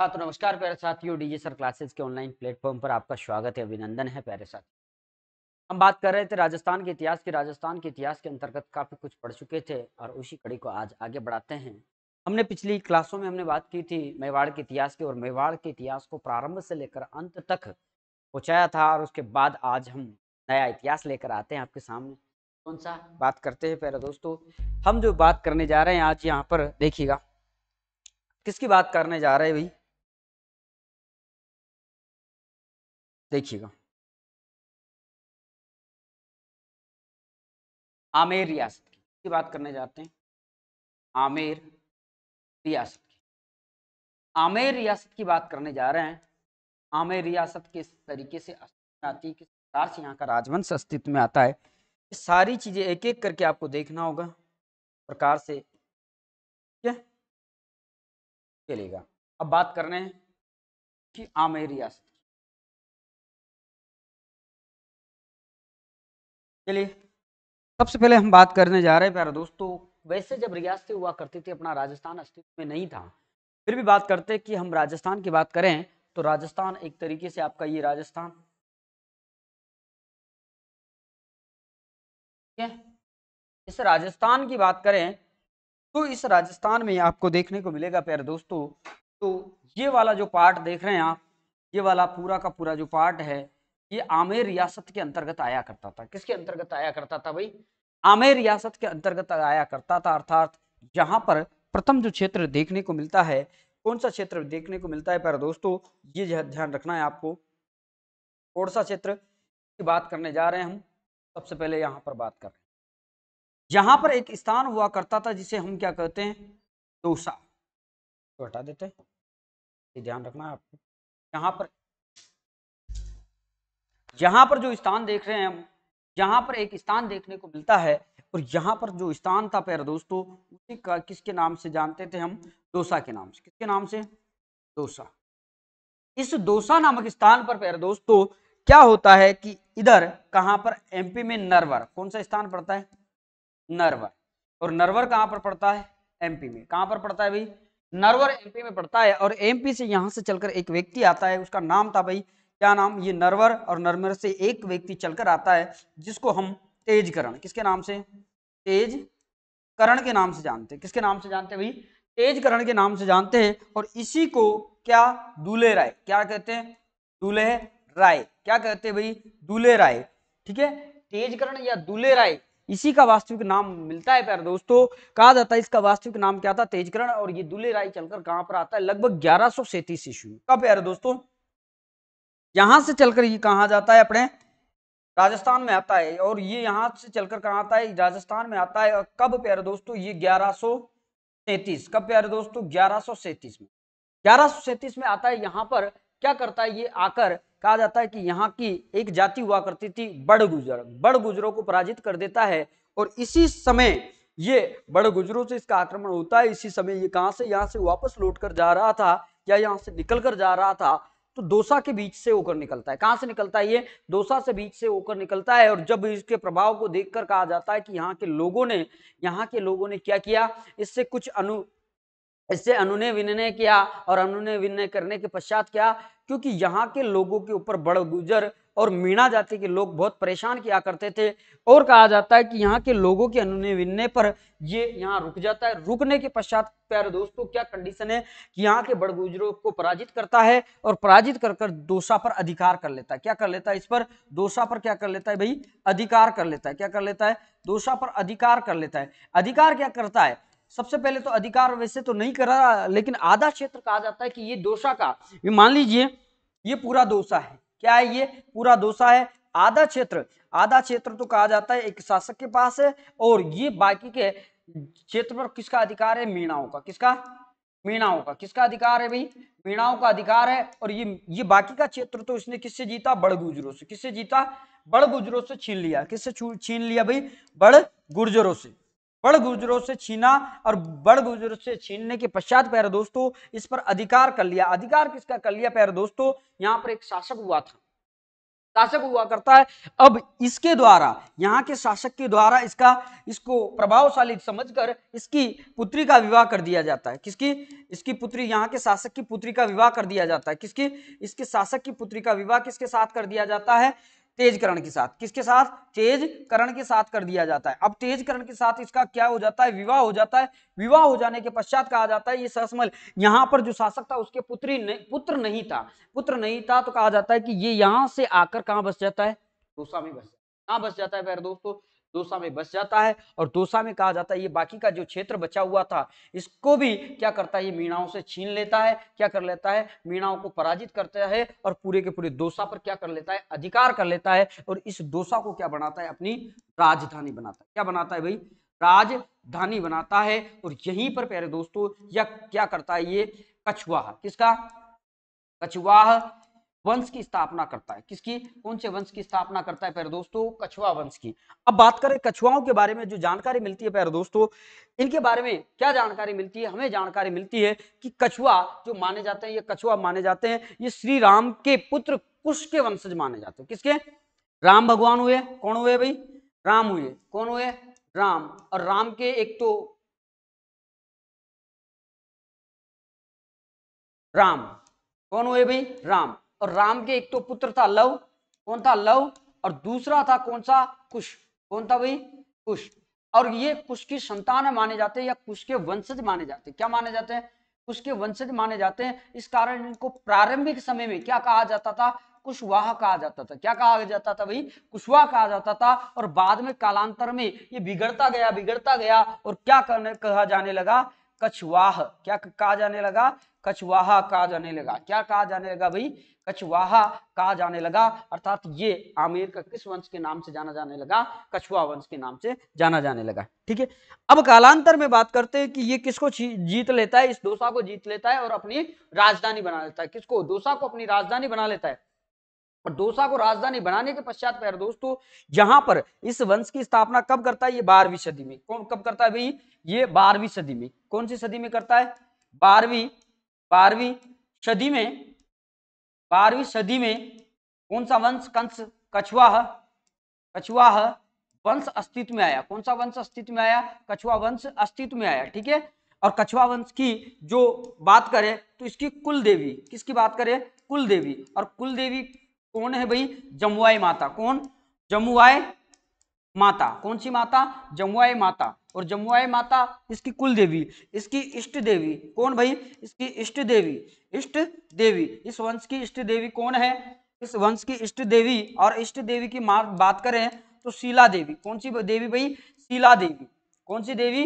हाँ तो नमस्कार प्यारे साथियों डीजे सर क्लासेस के ऑनलाइन प्लेटफॉर्म पर आपका स्वागत है अभिनंदन है प्यारे साथी हम बात कर रहे थे राजस्थान के इतिहास की राजस्थान के इतिहास के अंतर्गत काफ़ी कुछ पढ़ चुके थे और उसी कड़ी को आज आगे बढ़ाते हैं हमने पिछली क्लासों में हमने बात की थी मेवाड़ के इतिहास की और मेवाड़ के इतिहास को प्रारंभ से लेकर अंत तक पहुँचाया था और उसके बाद आज हम नया इतिहास लेकर आते हैं आपके सामने कौन सा बात करते हैं प्यारे दोस्तों हम जो बात करने जा रहे हैं आज यहाँ पर देखिएगा किसकी बात करने जा रहे हैं भाई देखिएगा आमेर रियासत की, बात करने जाते हैं आमेर रियासत की आमेर रियासत की बात करने जा रहे हैं आमेर रियासत किस तरीके से अस्तित्व में आती है किस प्रकार से यहाँ का राजवंश अस्तित्व में आता है ये सारी चीज़ें एक एक करके आपको देखना होगा प्रकार से क्या चलेगा अब बात कर रहे हैं कि आमेर रियासत चलिए सबसे पहले हम बात करने जा रहे हैं प्यारा दोस्तों वैसे जब रियासतें हुआ करती थी अपना राजस्थान अस्तित्व में नहीं था फिर भी बात करते कि हम राजस्थान की बात करें तो राजस्थान एक तरीके से आपका ये राजस्थान इस राजस्थान की बात करें तो इस राजस्थान में आपको देखने को मिलेगा प्यारे दोस्तों तो ये वाला जो पार्ट देख रहे हैं आप ये वाला पूरा का पूरा जो पार्ट है ये आमेर रियासत के अंतर्गत आया करता था किसके अंतर्गत आया करता था भाई आमेर रियासत के अंतर्गत आया करता था अर्थात यहाँ पर प्रथम जो क्षेत्र देखने को मिलता है कौन सा क्षेत्र देखने को मिलता है पर दोस्तों ये ध्यान रखना है आपको कौन सा क्षेत्र की बात करने जा रहे हैं हम सबसे पहले यहाँ पर बात कर रहे हैं यहाँ पर एक स्थान हुआ करता था जिसे हम क्या कहते हैं दोसा तो हटा देते हैं ध्यान रखना है आपको यहाँ पर यहाँ पर जो स्थान देख रहे हैं हम यहाँ पर एक स्थान देखने को मिलता है और यहाँ पर जो स्थान था पैर दोस्तों उसे किसके नाम से जानते थे हम दोसा के नाम से किसके नाम से दोसा इस दोसा नामक स्थान पर पैर दोस्तों क्या होता है कि इधर कहाँ पर एमपी में नरवर कौन सा स्थान पड़ता है नरवर और नरवर कहाँ पर पड़ता है एमपी में कहाँ पर पड़ता है भाई नरवर एमपी में पड़ता है और एमपी से यहाँ से चलकर एक व्यक्ति आता है उसका नाम था भाई क्या नाम ये नरवर और नरवर से एक व्यक्ति चलकर आता है जिसको हम तेज करण किसके नाम से तेज करण के नाम से जानते हैं किसके नाम से जानते हैं भाई तेज करण के नाम से जानते हैं और इसी को क्या दूल्हे राय क्या कहते हैं दूल्हे राय क्या कहते हैं भाई दूल्हे राय ठीक है तेज करण या दूल्हे राय इसी का वास्तविक नाम मिलता है प्यारे दोस्तों कहा जाता है इसका वास्तविक नाम क्या था तेजकरण और ये दूल्हे राय चलकर कहां पर आता है लगभग ग्यारह सौ सैंतीस ईस्वी कब प्यारे दोस्तों यहां से चलकर ये कहा जाता है अपने राजस्थान में आता है और ये यहाँ से चलकर कहा आता है राजस्थान में आता है कब प्यारे दोस्तों ये ग्यारह सैतीस कब प्यारे दोस्तों ग्यारह सैतीस में ग्यारह सैतीस में आता है यहाँ पर क्या करता है ये आकर कहा जाता है कि यहाँ की एक जाति हुआ करती थी बड़ गुजर बड़ गुजरों को पराजित कर देता है और इसी समय ये बड़ गुजरों से इसका आक्रमण होता है इसी समय ये कहां से यहाँ से वापस लौट कर जा रहा था या यहाँ से निकल कर जा रहा था तो दोसा के बीच से होकर निकलता है कहां से निकलता है ये दोसा से बीच से होकर निकलता है और जब इसके प्रभाव को देखकर कहा जाता है कि यहाँ के लोगों ने यहाँ के लोगों ने क्या किया इससे कुछ अनु इससे अनुनय विनय किया और अनुनय विनय करने के पश्चात क्या क्योंकि यहाँ के लोगों के ऊपर बड़ गुजर और मीणा जाति के लोग बहुत परेशान किया करते थे और कहा जाता है कि यहाँ के लोगों के अनुने पर ये यहाँ रुक जाता है रुकने के पश्चात प्यारे दोस्तों क्या कंडीशन है कि यहाँ के बड़ बड़गुजरों को पराजित करता है और पराजित कर कर दोषा पर अधिकार कर लेता है क्या कर लेता है इस पर दोषा पर क्या कर लेता है भाई अधिकार कर लेता है क्या कर लेता है दोषा पर अधिकार कर लेता है अधिकार क्या करता है सबसे पहले तो अधिकार वैसे तो नहीं करा लेकिन आधा क्षेत्र कहा जाता है कि ये दोषा का मान लीजिए ये पूरा दोषा है क्या है ये पूरा दोषा है आधा क्षेत्र आधा क्षेत्र तो कहा जाता है एक शासक के पास है और ये बाकी के क्षेत्र पर किसका अधिकार है मीणाओं का किसका मीणाओं का किसका अधिकार है भाई मीणाओं का अधिकार है और ये ये बाकी का क्षेत्र तो इसने किससे जीता बड़ गुजरों से किससे जीता बड़ गुजरों से छीन लिया किससे छीन लिया भाई बड़ गुर्जरों से बड़ गुजरों से छीना और बड़ गुजरों से छीनने के पश्चात प्यारे दोस्तों इस पर अधिकार कर लिया अधिकार किसका कर लिया प्यारे दोस्तों यहाँ पर एक शासक हुआ था शासक हुआ करता है अब इसके द्वारा यहाँ के शासक के द्वारा इसका इसको प्रभावशाली समझकर इसकी पुत्री का विवाह कर दिया जाता है किसकी इसकी पुत्री यहाँ के शासक की पुत्री का विवाह कर दिया जाता है किसकी इसके शासक की पुत्री का विवाह किसके साथ कर दिया जाता है तेजकरण के साथ किसके साथ तेजकरण के साथ कर दिया जाता है अब तेजकरण के साथ इसका क्या हो जाता है विवाह हो जाता है विवाह हो जाने के पश्चात कहा जाता है ये सहसमल यहाँ पर जो शासक था उसके पुत्री न, पुत्र नहीं था पुत्र नहीं था तो कहा जाता है कि ये यहाँ से आकर कहाँ बस जाता है दोसा में बस जाता है बस जाता है प्यारे दोस्तों दोसा में बस जाता है और दोसा में कहा जाता है ये बाकी का जो क्षेत्र बचा हुआ था इसको भी क्या करता है ये मीणाओं से छीन लेता है क्या कर लेता है मीणाओं को पराजित करता है और पूरे के पूरे दोसा पर क्या कर लेता है अधिकार कर लेता है और इस दोसा को क्या बनाता है अपनी राजधानी बनाता है क्या बनाता है भाई राजधानी बनाता है और यहीं पर प्यारे दोस्तों यह क्या करता है ये कछुआ किसका कछुआह वंश की स्थापना करता है किसकी कौन से वंश की स्थापना करता है प्यारे दोस्तों कछुआ वंश की अब बात करें कछुआओं के बारे में जो जानकारी मिलती है प्यारे दोस्तों इनके बारे में क्या जानकारी मिलती है हमें जानकारी मिलती है कि कछुआ जो माने जाते हैं ये कछुआ माने जाते हैं ये श्री राम के पुत्र कुश के वंशज माने जाते हैं किसके राम भगवान हुए कौन हुए भाई राम हुए कौन हुए राम और राम के एक तो राम कौन हुए भाई राम और राम के एक तो पुत्र था लव कौन था लव और दूसरा था कौन सा कुश कौन था भाई कुश और ये कुश की संतान माने जाते हैं या कुश के वंशज माने जाते हैं क्या माने जाते हैं कुश के वंशज माने जाते हैं इस कारण इनको प्रारंभिक समय में क्या कहा जाता था कुशवाह कहा जाता था क्या कहा जाता था भाई कुशवाह कहा जाता था और बाद में कालांतर में ये बिगड़ता गया बिगड़ता गया और क्या कहा जाने लगा कछवाह क्या कहा जाने लगा कछवाहा कहा जाने लगा क्या कहा जाने लगा भाई कछवाहा कहा जाने लगा अर्थात ये आमिर का किस वंश के नाम से जाना जाने लगा कछुआ वंश के नाम से जाना जाने लगा ठीक है अब कालांतर में बात करते हैं कि ये किसको जीत लेता है इस दोसा को जीत लेता है और अपनी राजधानी बना लेता है किसको दोसा को अपनी राजधानी बना लेता है और दोसा को राजधानी बनाने के पश्चात प्यारे दोस्तों यहां पर इस वंश की स्थापना कब करता है ये बारहवीं सदी में कौन कब करता है भाई ये बारहवीं सदी में कौन सी सदी में करता है बारहवीं बारहवीं सदी में बारहवीं सदी में कौन सा वंश कंस कछुआ कछुआ वंश अस्तित्व में आया कौन सा वंश अस्तित्व में आया कछुआ वंश अस्तित्व में आया ठीक है और कछुआ वंश की जो बात करें तो इसकी कुल देवी किसकी बात करें कुल देवी और कुल देवी कौन है भाई जमुआई माता कौन जमुआई माता कौन सी माता जमुआई माता और जमुआई माता इसकी कुल देवी इसकी इष्ट देवी कौन भाई इसकी इष्ट देवी इष्ट देवी इस वंश की इष्ट देवी कौन है इस वंश की इष्ट देवी और इष्ट देवी की बात करें तो शीला देवी कौन सी देवी भाई शीला देवी कौन सी देवी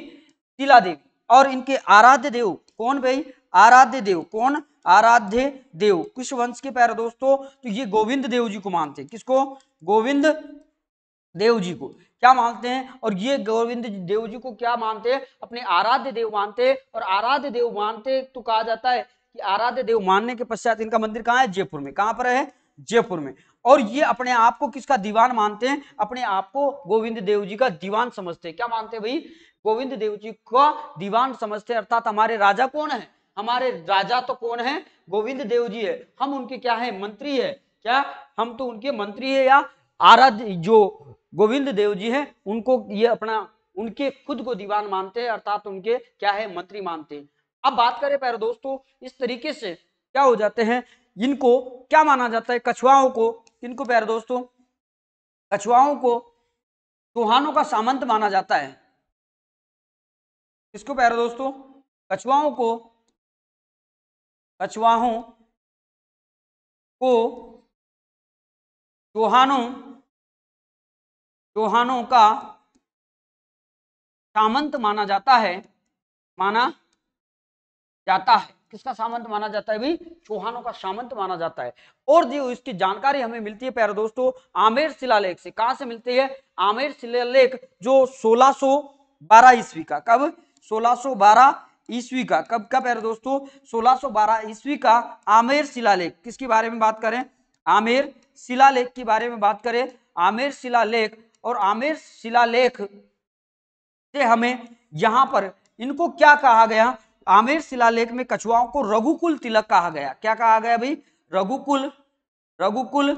शीला देवी और इनके आराध्य देव कौन भाई आराध्य देव कौन आराध्य देव कुछ वंश के पैर दोस्तों तो ये गोविंद देव जी को मानते हैं किसको गोविंद देव जी को क्या मानते हैं और ये गोविंद देव जी को क्या मानते हैं अपने आराध्य देव मानते हैं और आराध्य देव मानते तो कहा जाता है कि आराध्य देव मानने के पश्चात इनका मंदिर कहाँ है जयपुर में कहाँ पर है जयपुर में और ये अपने आप को किसका दीवान मानते हैं अपने आप को गोविंद देव जी का दीवान समझते हैं क्या मानते हैं भाई गोविंद देव जी का दीवान समझते हैं अर्थात हमारे राजा कौन है हमारे राजा तो कौन है गोविंद देव जी है हम उनके क्या है मंत्री है क्या हम तो उनके मंत्री है या आराध जो गोविंद देव जी है उनको ये अपना उनके खुद को दीवान मानते हैं अर्थात उनके क्या है मंत्री मानते हैं अब बात करें पैर दोस्तों इस तरीके से क्या हो जाते हैं इनको क्या माना जाता है कछुआओं को इनको पैर दोस्तों कछुआओं को चौहानों का सामंत माना जाता है इसको पैर दोस्तों कछुआओं को कछुआहों को चौहानों चौहानों का सामंत माना जाता है माना जाता है किसका सामंत माना जाता है भी चौहानों का सामंत माना जाता है और जो इसकी जानकारी हमें मिलती है प्यारे दोस्तों आमेर शिलालेख से कहां से मिलती है आमेर शिलालेख जो 1612 ईस्वी का कब 1612 ईस्वी का कब का पैर दोस्तों 1612 ईस्वी का आमेर शिलालेख किसके बारे में बात करें आमेर शिलालेख के बारे में बात करें आमेर शिलालेख और आमेर शिलालेख से हमें यहां पर इनको क्या कहा गया आमेर शिलालेख में कछुआओं को रघुकुल तिलक कहा गया क्या कहा गया भाई रघुकुल रघुकुल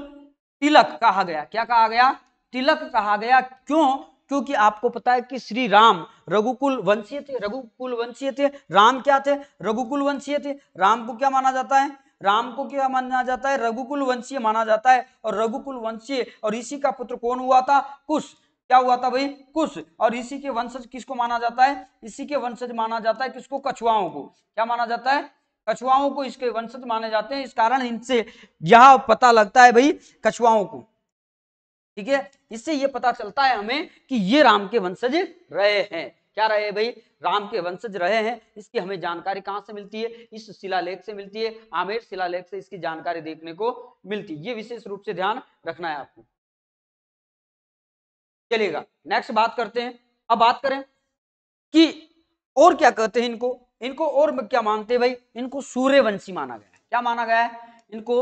तिलक कहा गया क्या कहा गया तिलक कहा गया क्यों क्योंकि आपको पता है कि श्री राम रघुकुल वंशीय थे रघुकुल वंशीय थे राम क्या थे रघुकुल वंशीय थे राम को क्या माना जाता है राम को क्या माना जाता है रघुकुल वंशीय माना जाता है और रघुकुल वंशीय और इसी का पुत्र कौन हुआ था कुश क्या हुआ था भाई कुश और इसी के वंशज किसको माना जाता है इसी के वंशज माना जाता है किसको कछुआओं को क्या माना जाता है कछुआओं को इसके वंशज माने जाते हैं इस कारण इनसे यह पता लगता है भाई कछुआओं को ठीक है इससे ये पता चलता है हमें कि ये राम के वंशज रहे हैं क्या रहे भाई राम के वंशज रहे हैं इसकी हमें जानकारी कहाँ से मिलती है इस शिलालेख से मिलती है आमेर शिलालेख से इसकी जानकारी देखने को मिलती है ये विशेष रूप से ध्यान रखना है आपको चलेगा नेक्स्ट बात करते हैं अब बात करें कि और क्या कहते हैं इनको इनको और क्या मानते हैं भाई इनको सूर्यवंशी माना गया है क्या माना गया है इनको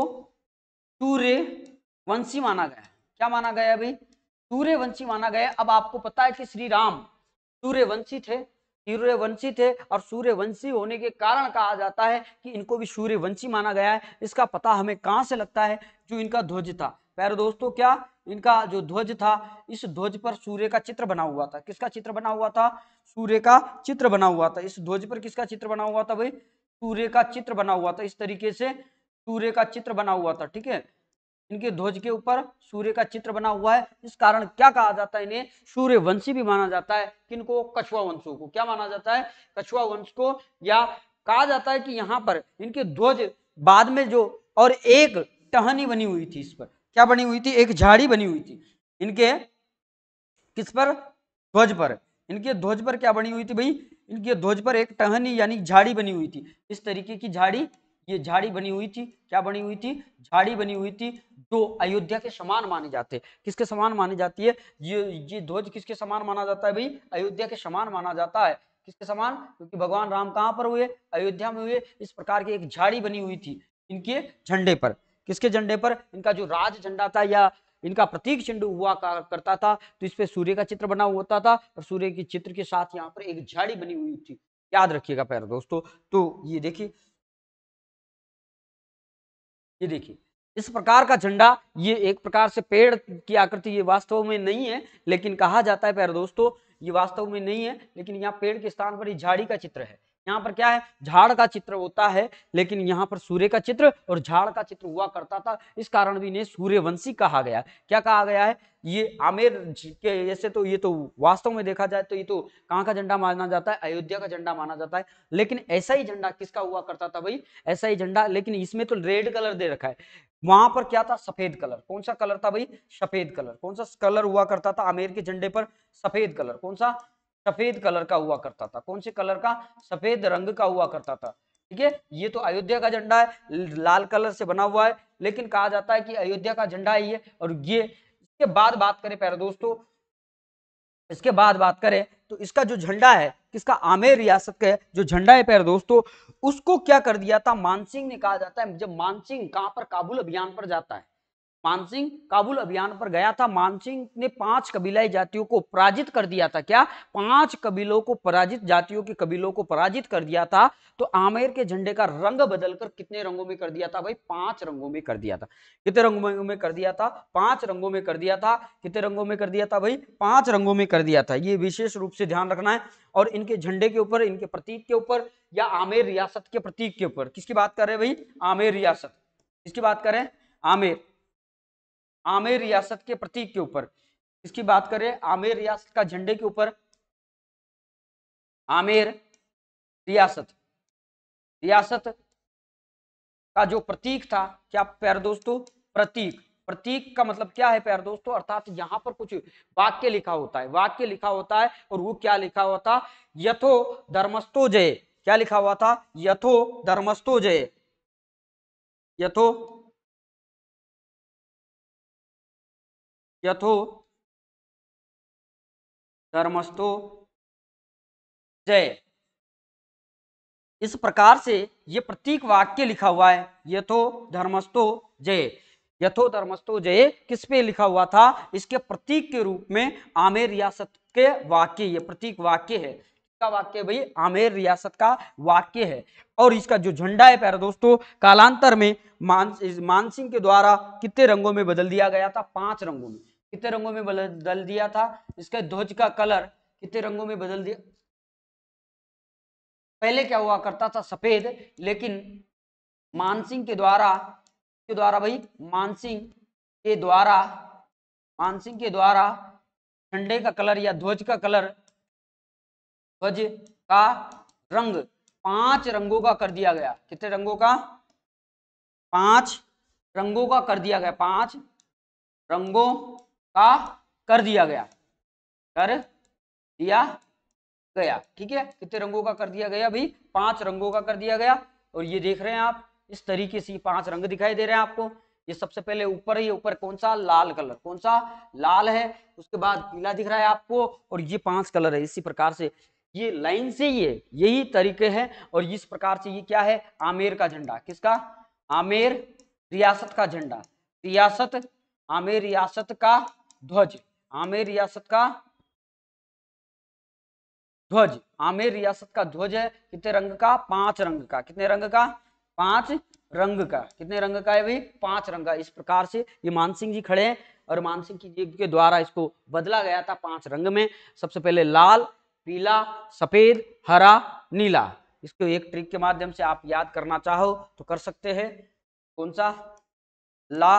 सूर्यवंशी माना गया है क्या माना गया है भाई सूर्यवंशी माना गया अब आपको पता है कि श्री राम सूर्यवंशी थे सूर्यवंशी थे और सूर्यवंशी होने के कारण कहा जाता है कि इनको भी सूर्यवंशी माना गया है इसका पता हमें कहाँ से लगता है जो इनका ध्वज था पैर दोस्तों क्या इनका जो ध्वज था इस ध्वज पर सूर्य का चित्र बना हुआ था किसका चित्र बना हुआ था सूर्य का चित्र बना हुआ था इस ध्वज पर किसका चित्र बना हुआ था भाई सूर्य का चित्र बना हुआ था इस तरीके से सूर्य का चित्र बना हुआ था ठीक है इनके ध्वज के ऊपर सूर्य का चित्र बना हुआ है इस कारण क्या कहा जाता है इन्हें सूर्य वंशी भी माना जाता है किनको कछुआ वंशों को क्या माना जाता है कछुआ वंश को या कहा जाता है कि यहाँ पर इनके ध्वज बाद में जो और एक टहनी बनी हुई थी इस पर क्या बनी हुई थी एक झाड़ी बनी हुई थी इनके किस पर ध्वज पर इनके ध्वज पर क्या बनी हुई थी भाई इनके ध्वज पर एक टहनी यानी झाड़ी बनी हुई थी इस तरीके की झाड़ी ये झाड़ी बनी हुई थी क्या बनी हुई थी झाड़ी बनी हुई थी जो अयोध्या के समान माने जाते हैं किसके समान मानी जाती है ये ये ध्वज किसके समान माना जाता है भाई अयोध्या के समान माना जाता है किसके समान क्योंकि भगवान राम कहाँ पर हुए अयोध्या में हुए इस प्रकार की एक झाड़ी बनी हुई थी इनके झंडे पर किसके झंडे पर इनका जो राज झंडा था या इनका प्रतीक चिन्ह हुआ करता था तो इस पे सूर्य का चित्र बना होता था और सूर्य के चित्र के साथ यहाँ पर एक झाड़ी बनी हुई थी याद रखिएगा पैर दोस्तों तो ये देखिए ये देखिए इस प्रकार का झंडा ये एक प्रकार से पेड़ की आकृति ये वास्तव में नहीं है लेकिन कहा जाता है प्यारे दोस्तों ये वास्तव में नहीं है लेकिन यहाँ पेड़ के स्थान पर ये झाड़ी का चित्र है यहाँ पर क्या है झाड़ का चित्र होता है लेकिन यहाँ पर सूर्य का चित्र और झाड़ का चित्र हुआ करता था इस कारण भी इन्हें सूर्यवंशी कहा गया क्या कहा गया है ये आमेर के ऐसे तो ये तो वास्तव में देखा जाए तो ये तो कहाँ का झंडा माना जाता है अयोध्या का झंडा माना जाता है लेकिन ऐसा ही झंडा किसका हुआ करता था भाई ऐसा ही झंडा लेकिन इसमें तो रेड कलर दे रखा है वहां पर क्या था सफेद कलर कौन सा कलर था भाई सफेद कलर कौन सा कलर हुआ करता था आमेर के झंडे पर सफेद कलर कौन सा सफेद कलर का हुआ करता था कौन से कलर का सफेद रंग का हुआ करता था ठीक है ये तो अयोध्या का झंडा है लाल कलर से बना हुआ है लेकिन कहा जाता है कि अयोध्या का झंडा ही है और ये इसके बाद बात करें प्यारे दोस्तों इसके बाद बात करें तो इसका जो झंडा है किसका आमेर रियासत का है जो झंडा है प्यारे दोस्तों उसको क्या कर दिया था मानसिंह ने कहा जाता है जब मानसिंह कहां पर काबुल अभियान पर जाता है मानसिंह काबुल अभियान पर गया था मानसिंह ने पांच कबीलाई जातियों को पराजित कर दिया था क्या पांच कबीलों को पराजित जातियों के कबीलों को पराजित कर दिया था तो आमेर के झंडे का रंग बदलकर कितने रंगों में कर दिया था भाई पांच रंगों में कर दिया था कितने रंगों में कर दिया था पांच रंगों में कर दिया था कितने रंगों में कर दिया था भाई पांच रंगों में कर दिया था ये विशेष रूप से ध्यान रखना है और इनके झंडे के ऊपर इनके प्रतीक के ऊपर या आमेर रियासत के प्रतीक के ऊपर किसकी बात कर रहे हैं भाई आमेर रियासत किसकी बात कर रहे हैं आमेर आमेर रियासत के प्रतीक के ऊपर इसकी बात करें आमेर रियासत का झंडे के ऊपर आमेर रियासत रियासत का जो प्रतीक था क्या प्यार दोस्तों प्रतीक प्रतीक का मतलब क्या है प्यार दोस्तों अर्थात यहां पर कुछ वाक्य लिखा होता है वाक्य लिखा होता है और वो क्या लिखा हुआ था यथो धर्मस्तो जय क्या लिखा हुआ था यथो धर्मस्तो जय यथो यथो धर्मस्तो जय इस प्रकार से ये प्रतीक वाक्य लिखा हुआ है यथो धर्मस्तो जय यथो धर्मस्तो जय किस पे लिखा हुआ था इसके प्रतीक के रूप में आमेर रियासत के वाक्य ये प्रतीक वाक्य है का वाक्य भाई आमेर रियासत का वाक्य है और इसका जो झंडा है प्यारे दोस्तों कालांतर में मान मानसिंह के द्वारा कितने रंगों में बदल दिया गया था पांच रंगों में कितने रंगों में बदल दिया था इसका ध्वज का कलर कितने रंगों में बदल दिया पहले क्या हुआ करता था सफेद लेकिन मानसिंह के द्वारा के द्वारा भाई मानसिंह के द्वारा मानसिंह के द्वारा झंडे का कलर या ध्वज का कलर ध्वज का रंग पांच रंगों का कर दिया गया कितने रंगों का पांच रंगों का कर दिया गया पांच रंगों का कर दिया गया कर दिया गया ठीक है कितने रंगों का कर दिया गया भाई पांच रंगों का कर दिया गया और ये देख रहे हैं आप इस तरीके से पांच रंग दिखाई दे रहे हैं आपको ये सबसे पहले ऊपर ही ऊपर कौन सा लाल कलर कौन सा लाल है उसके बाद पीला दिख रहा है आपको और ये पांच कलर है इसी प्रकार से ये लाइन से ये यही तरीके हैं और इस प्रकार से ये क्या है आमेर का झंडा किसका आमेर रियासत का झंडा रियासत आमेर रियासत का ध्वज आमेर रियासत का ध्वज आमेर रियासत का ध्वज है कितने रंग का पांच रंग का कितने रंग का पांच रंग का कितने रंग का है भाई पांच रंग का इस प्रकार से ये मानसिंह जी खड़े हैं और मानसिंह की जी के द्वारा इसको बदला गया था पांच रंग में सबसे पहले लाल पीला सफेद हरा नीला इसको एक ट्रिक के माध्यम से आप याद करना चाहो तो कर सकते हैं कौन सा ला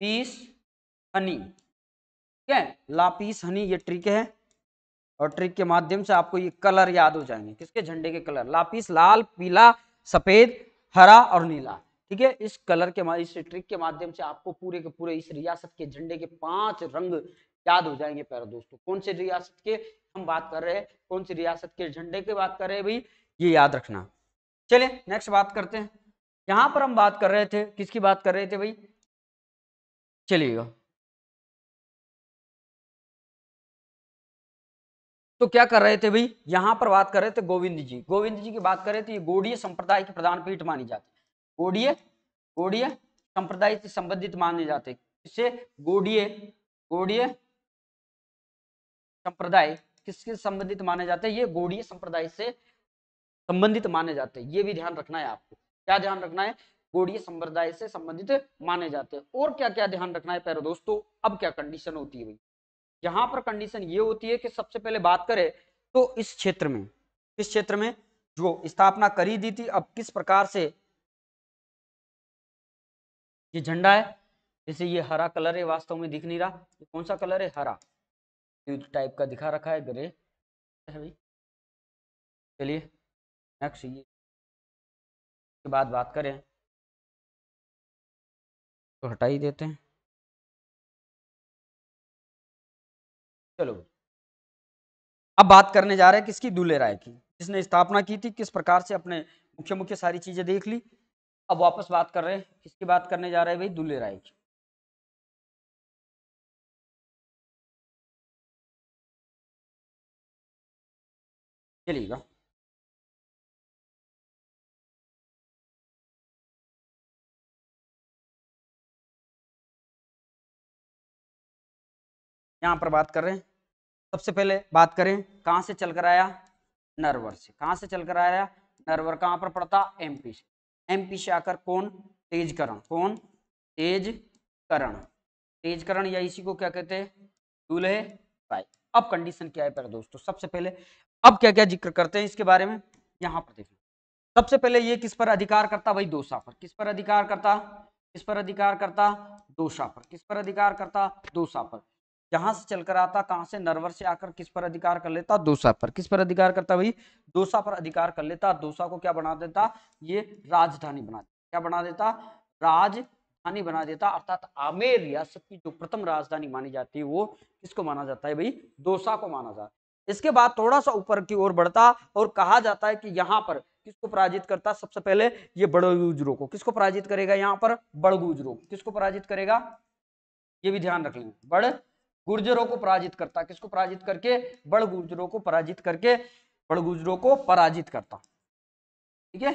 पीस हनी ठीक है लापीस हनी ये ट्रिक है और ट्रिक के माध्यम से आपको ये कलर याद हो जाएंगे किसके झंडे के कलर लापीस लाल पीला सफेद हरा और नीला ठीक है इस कलर के इस ट्रिक के माध्यम से आपको पूरे के पूरे इस रियासत के झंडे के पांच रंग याद हो जाएंगे प्यारे दोस्तों कौन से रियासत के हम बात कर रहे हैं कौन से रियासत के झंडे की बात कर रहे हैं भाई ये याद रखना चले नेक्स्ट बात करते हैं यहां पर हम बात कर रहे थे किसकी बात कर रहे थे भाई चलिएगा तो क्या कर रहे थे भाई यहाँ पर बात कर रहे थे गोविंद जी गोविंद जी की बात करें तो ये गोडीय संप्रदाय की प्रधान पीठ मानी जाती है गोडीय संप्रदाय से संबंधित माने जाते हैं गोडीय गोडीय संप्रदाय किसके संबंधित माने जाते हैं ये गोडीय संप्रदाय से संबंधित माने जाते हैं ये भी ध्यान रखना है आपको क्या ध्यान रखना है गोडीय संप्रदाय से संबंधित माने जाते हैं और क्या क्या ध्यान रखना है पैरों दोस्तों अब क्या कंडीशन होती है भाई यहां पर कंडीशन ये होती है कि सबसे पहले बात करें तो इस क्षेत्र में इस क्षेत्र में जो स्थापना करी दी थी अब किस प्रकार से ये झंडा है जैसे ये हरा कलर है वास्तव में दिख नहीं रहा ये कौन सा कलर है हरा टाइप का दिखा रखा है ग्रे है भाई चलिए नेक्स्ट ये के बाद बात करें तो हटा ही देते हैं चलो अब बात करने जा रहे हैं किसकी दूल्हे राय की जिसने स्थापना की थी किस प्रकार से अपने मुख्य मुख्य सारी चीजें देख ली अब वापस बात कर रहे हैं किसकी बात करने जा रहे हैं भाई दूल्हे राय की चलिएगा यहां पर बात कर रहे हैं सबसे पहले बात करें कहां से चल कर आया नरवर से कहां से चलकर आया नरवर कहाँ पर पड़ता एमपी से एमपी से आकर कौन तेजकरण कौन तेज करण तेज करण या इसी को क्या कहते हैं दूल्हे भाई अब कंडीशन क्या है पर दोस्तों सबसे पहले अब क्या क्या जिक्र करते हैं इसके बारे में यहाँ पर देखें सबसे पहले ये किस पर अधिकार करता भाई दोषा पर किस पर अधिकार करता किस पर अधिकार करता दोषा पर किस पर अधिकार करता दोषा पर यहां से चलकर आता कहां से नरवर से आकर किस पर अधिकार कर लेता दोसा पर किस पर अधिकार करता भाई दोसा पर अधिकार कर लेता दोसा को क्या बना देता ये राजधानी बना देता क्या बना देता राजधानी बना देता अर्थात आमेर रियासत की जो प्रथम राजधानी मानी जाती है वो किसको माना जाता है भाई दोसा को माना जाता है इसके बाद थोड़ा सा ऊपर की ओर बढ़ता और कहा जाता है कि यहाँ पर किसको पराजित करता सबसे पहले ये बड़गुजरों को किसको पराजित करेगा यहाँ पर बड़गुजरों किसको पराजित करेगा ये भी ध्यान रख लेंगे बड़ गुर्जरों को पराजित करता किसको पराजित करके बड़ गुर्जरों को पराजित करके बड़ गुर्जरों को पराजित करता ठीक है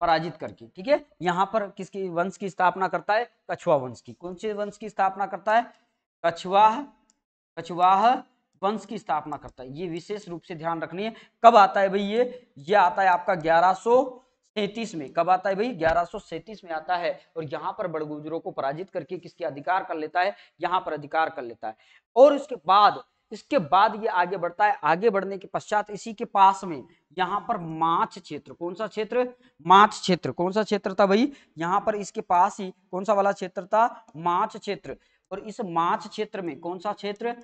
पराजित करके ठीक है यहाँ पर किसकी वंश की स्थापना करता है कछुआ वंश की कौन से वंश की स्थापना करता है कछुआह कछुआह वंश की स्थापना करता है ये विशेष रूप से ध्यान रखनी है कब आता है भाई ये ये आता है आपका ग्यारह सैतीस में कब आता है भाई ग्यारह में आता है और यहाँ पर बड़गुजरों को पराजित करके किसके अधिकार कर लेता है यहाँ पर अधिकार कर लेता है और उसके बाद इसके बाद ये आगे बढ़ता है आगे बढ़ने के पश्चात इसी के पास में यहाँ पर माछ क्षेत्र कौन सा क्षेत्र माछ क्षेत्र कौन सा क्षेत्र था भाई यहाँ पर इसके पास ही कौन सा वाला क्षेत्र था माछ क्षेत्र और इस माछ क्षेत्र में कौन सा क्षेत्र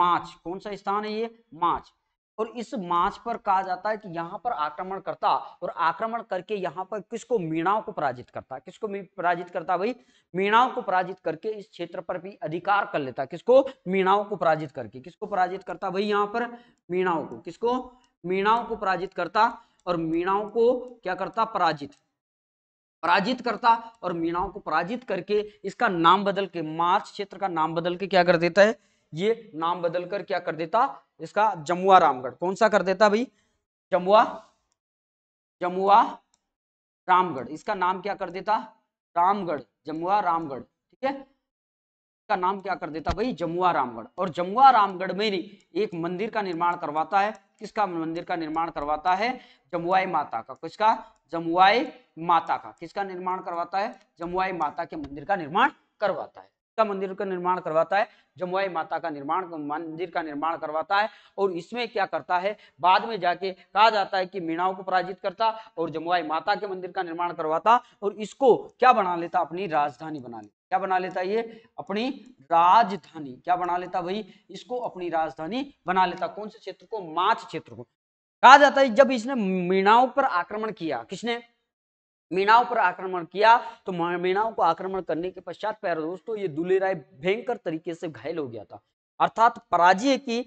माछ कौन सा स्थान है ये माछ और इस मार्च पर कहा जाता है कि यहाँ पर आक्रमण करता और आक्रमण करके यहाँ पर किसको मीणाओं को पराजित करता किसको पराजित करता भाई मीणाओं को पराजित करके इस क्षेत्र पर भी अधिकार कर लेता किसको मीणाओं को पराजित करके किसको पराजित करता भाई यहाँ पर मीणाओं को किसको मीणाओं को पराजित करता और मीणाओं को क्या करता पराजित पराजित करता और मीणाओं को पराजित करके इसका नाम बदल के मार्च क्षेत्र का नाम बदल के क्या कर देता है ये नाम बदलकर क्या कर देता इसका जमुआ रामगढ़ कौन सा कर देता भाई जमुआ जमुआ रामगढ़ इसका नाम क्या कर देता रामगढ़ जमुआ रामगढ़ ठीक है इसका नाम क्या कर देता भाई जमुआ रामगढ़ और जमुआ रामगढ़ में एक मंदिर का निर्माण करवाता है किसका मंदिर का निर्माण करवाता है जमुआई माता का किसका जमुआई माता का किसका निर्माण करवाता है जमुआई माता के मंदिर का निर्माण करवाता है का मंदिर का निर्माण करवाता है जमुआई माता का निर्माण मंदिर का निर्माण करवाता है और इसमें क्या करता है बाद में जाके कहा जाता है कि मीणाओं को पराजित करता और जमुआई माता के मंदिर का निर्माण करवाता और इसको क्या बना लेता अपनी राजधानी बना लेता क्या बना लेता ये अपनी राजधानी क्या बना लेता भाई इसको अपनी राजधानी बना लेता कौन से क्षेत्र को माथ क्षेत्र को कहा जाता है जब इसने मीणाओं पर आक्रमण किया किसने मीनाओं पर आक्रमण किया तो मीनाओं को आक्रमण करने के पश्चात प्यारे दोस्तों ये दुले राय भयंकर तरीके से घायल हो गया था अर्थात पराजय की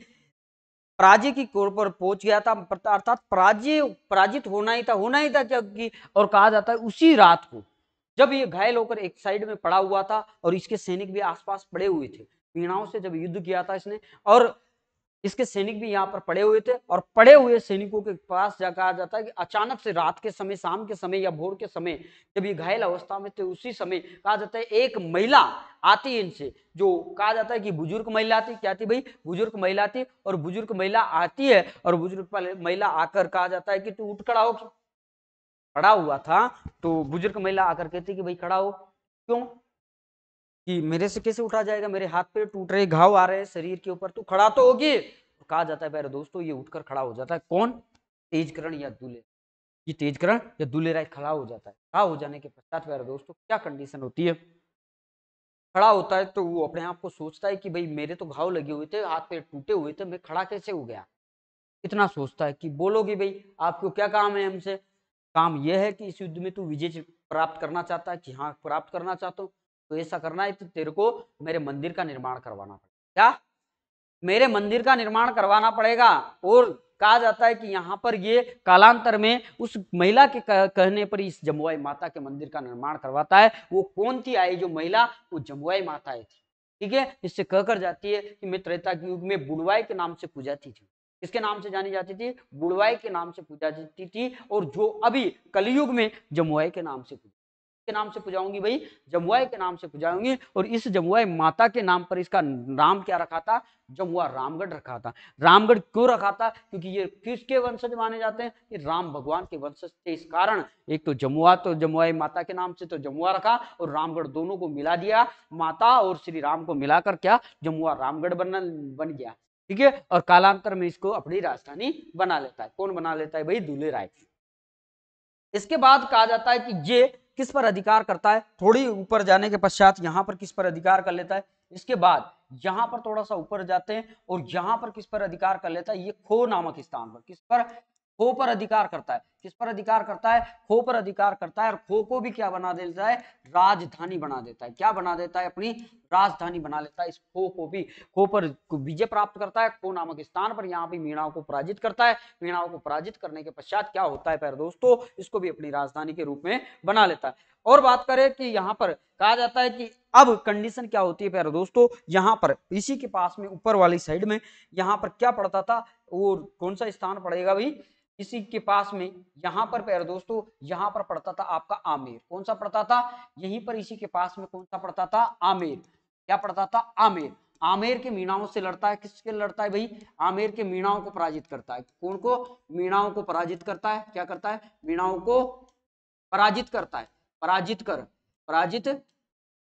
पराजय की कोर पर पहुंच गया था अर्थात पराजय पराजित होना ही था होना ही था जबकि और कहा जाता है उसी रात को जब ये घायल होकर एक साइड में पड़ा हुआ था और इसके सैनिक भी आसपास पड़े हुए थे मीणाओं से जब युद्ध किया था इसने और इसके सैनिक भी यहाँ पर पड़े हुए थे और पड़े हुए सैनिकों के पास जा कहा जाता है कि अचानक से रात के समय शाम के समय या भोर के समय जब ये घायल अवस्था में थे उसी समय कहा जाता है एक महिला आती है इनसे जो कहा जाता है कि बुजुर्ग महिला थी क्या थी भाई बुजुर्ग महिला थी और बुजुर्ग महिला आती है और बुजुर्ग महिला आकर कहा जाता है कि तू उठ खड़ा हो खड़ा हुआ था तो बुजुर्ग महिला आकर कहती कि भाई खड़ा हो क्यों कि मेरे से कैसे उठा जाएगा मेरे हाथ पे टूट रहे घाव आ रहे हैं शरीर के ऊपर तू तो खड़ा तो होगी कहा जाता है मेरे दोस्तों तो ये उठकर खड़ा हो जाता है कौन तेजकरण या दूल्हे ये तेजकरण या दूल्हे राय खड़ा हो जाता है खड़ा हो जाने के पश्चात मेरे दोस्तों तो क्या कंडीशन होती है खड़ा होता है तो वो अपने आप को सोचता है कि भाई मेरे तो घाव लगे हुए थे हाथ पैर टूटे हुए थे मैं खड़ा कैसे हो गया इतना सोचता है कि बोलोगे भाई आपको क्या काम है हमसे काम यह है कि इस युद्ध में तू विजय प्राप्त करना चाहता है कि हाँ प्राप्त करना चाहता हूँ तो ऐसा करना है तो तेरे को मेरे मंदिर का निर्माण करवाना पड़ेगा क्या मेरे मंदिर का निर्माण करवाना पड़ेगा और कहा जाता है कि यहाँ पर ये कालांतर में उस महिला के कहने पर इस जमुआई माता के मंदिर का निर्माण करवाता है वो कौन थी आई जो महिला वो जमुआई माता आई थी ठीक है इससे कहकर जाती है कि मैं त्रेता युग में बुढ़वाई के नाम से पूजा थी किसके नाम से जानी जाती थी बुढ़वाई के नाम से पूजा जाती थी और जो अभी कलयुग में जमुआई के नाम से पूजा के नाम से पूजाऊंगी भाई जमुआ के नाम से पूजाऊंगी और इस जमुआ माता के नाम पर इसका नाम क्या रखा था जमुआ रामगढ़ रखा था रामगढ़ क्यों रखा था क्योंकि ये किसके वंशज माने जाते हैं ये राम भगवान के वंशज थे इस कारण एक तो जमुआ तो जमुआ माता के नाम से तो जमुआ रखा और रामगढ़ दोनों को मिला दिया माता और श्री राम को मिलाकर क्या जमुआ रामगढ़ बन बन गया ठीक है और कालांतर में इसको अपनी राजधानी बना लेता है कौन बना लेता है भाई दूल्हे राय इसके बाद कहा जाता है कि ये किस पर अधिकार करता है थोड़ी ऊपर जाने के पश्चात यहाँ पर किस पर अधिकार कर लेता है इसके बाद यहाँ पर थोड़ा सा ऊपर जाते हैं और यहाँ पर किस पर अधिकार कर लेता है ये खो नामक स्थान पर किस पर खो पर अधिकार करता है किस पर अधिकार करता है खो पर अधिकार करता है और खो को भी क्या बना देता है राजधानी बना देता है क्या बना देता है अपनी राजधानी बना लेता है इस खो को भी खो पर विजय प्राप्त करता है खो नामक स्थान पर यहाँ भी मीणाओं को पराजित करता है मीणाओं को पराजित करने के पश्चात क्या होता है पैर दोस्तों इसको भी अपनी राजधानी के रूप में बना लेता है और बात करें कि यहाँ पर कहा जाता है कि अब कंडीशन क्या होती है प्यारे दोस्तों यहाँ पर इसी के पास में ऊपर वाली साइड में यहाँ पर क्या पड़ता था वो कौन सा स्थान पड़ेगा भाई इसी के पास में यहाँ पर प्यारे दोस्तों यहाँ पर पड़ता था आपका आमेर कौन सा पड़ता था यहीं पर इसी के पास में कौन सा पड़ता था आमेर क्या पड़ता था आमेर आमेर के मीणाओं से लड़ता है किसके लड़ता है भाई आमेर के मीणाओं को पराजित करता है कौन को मीणाओं को पराजित करता है क्या करता है मीणाओं को पराजित करता है पराजित कर पराजित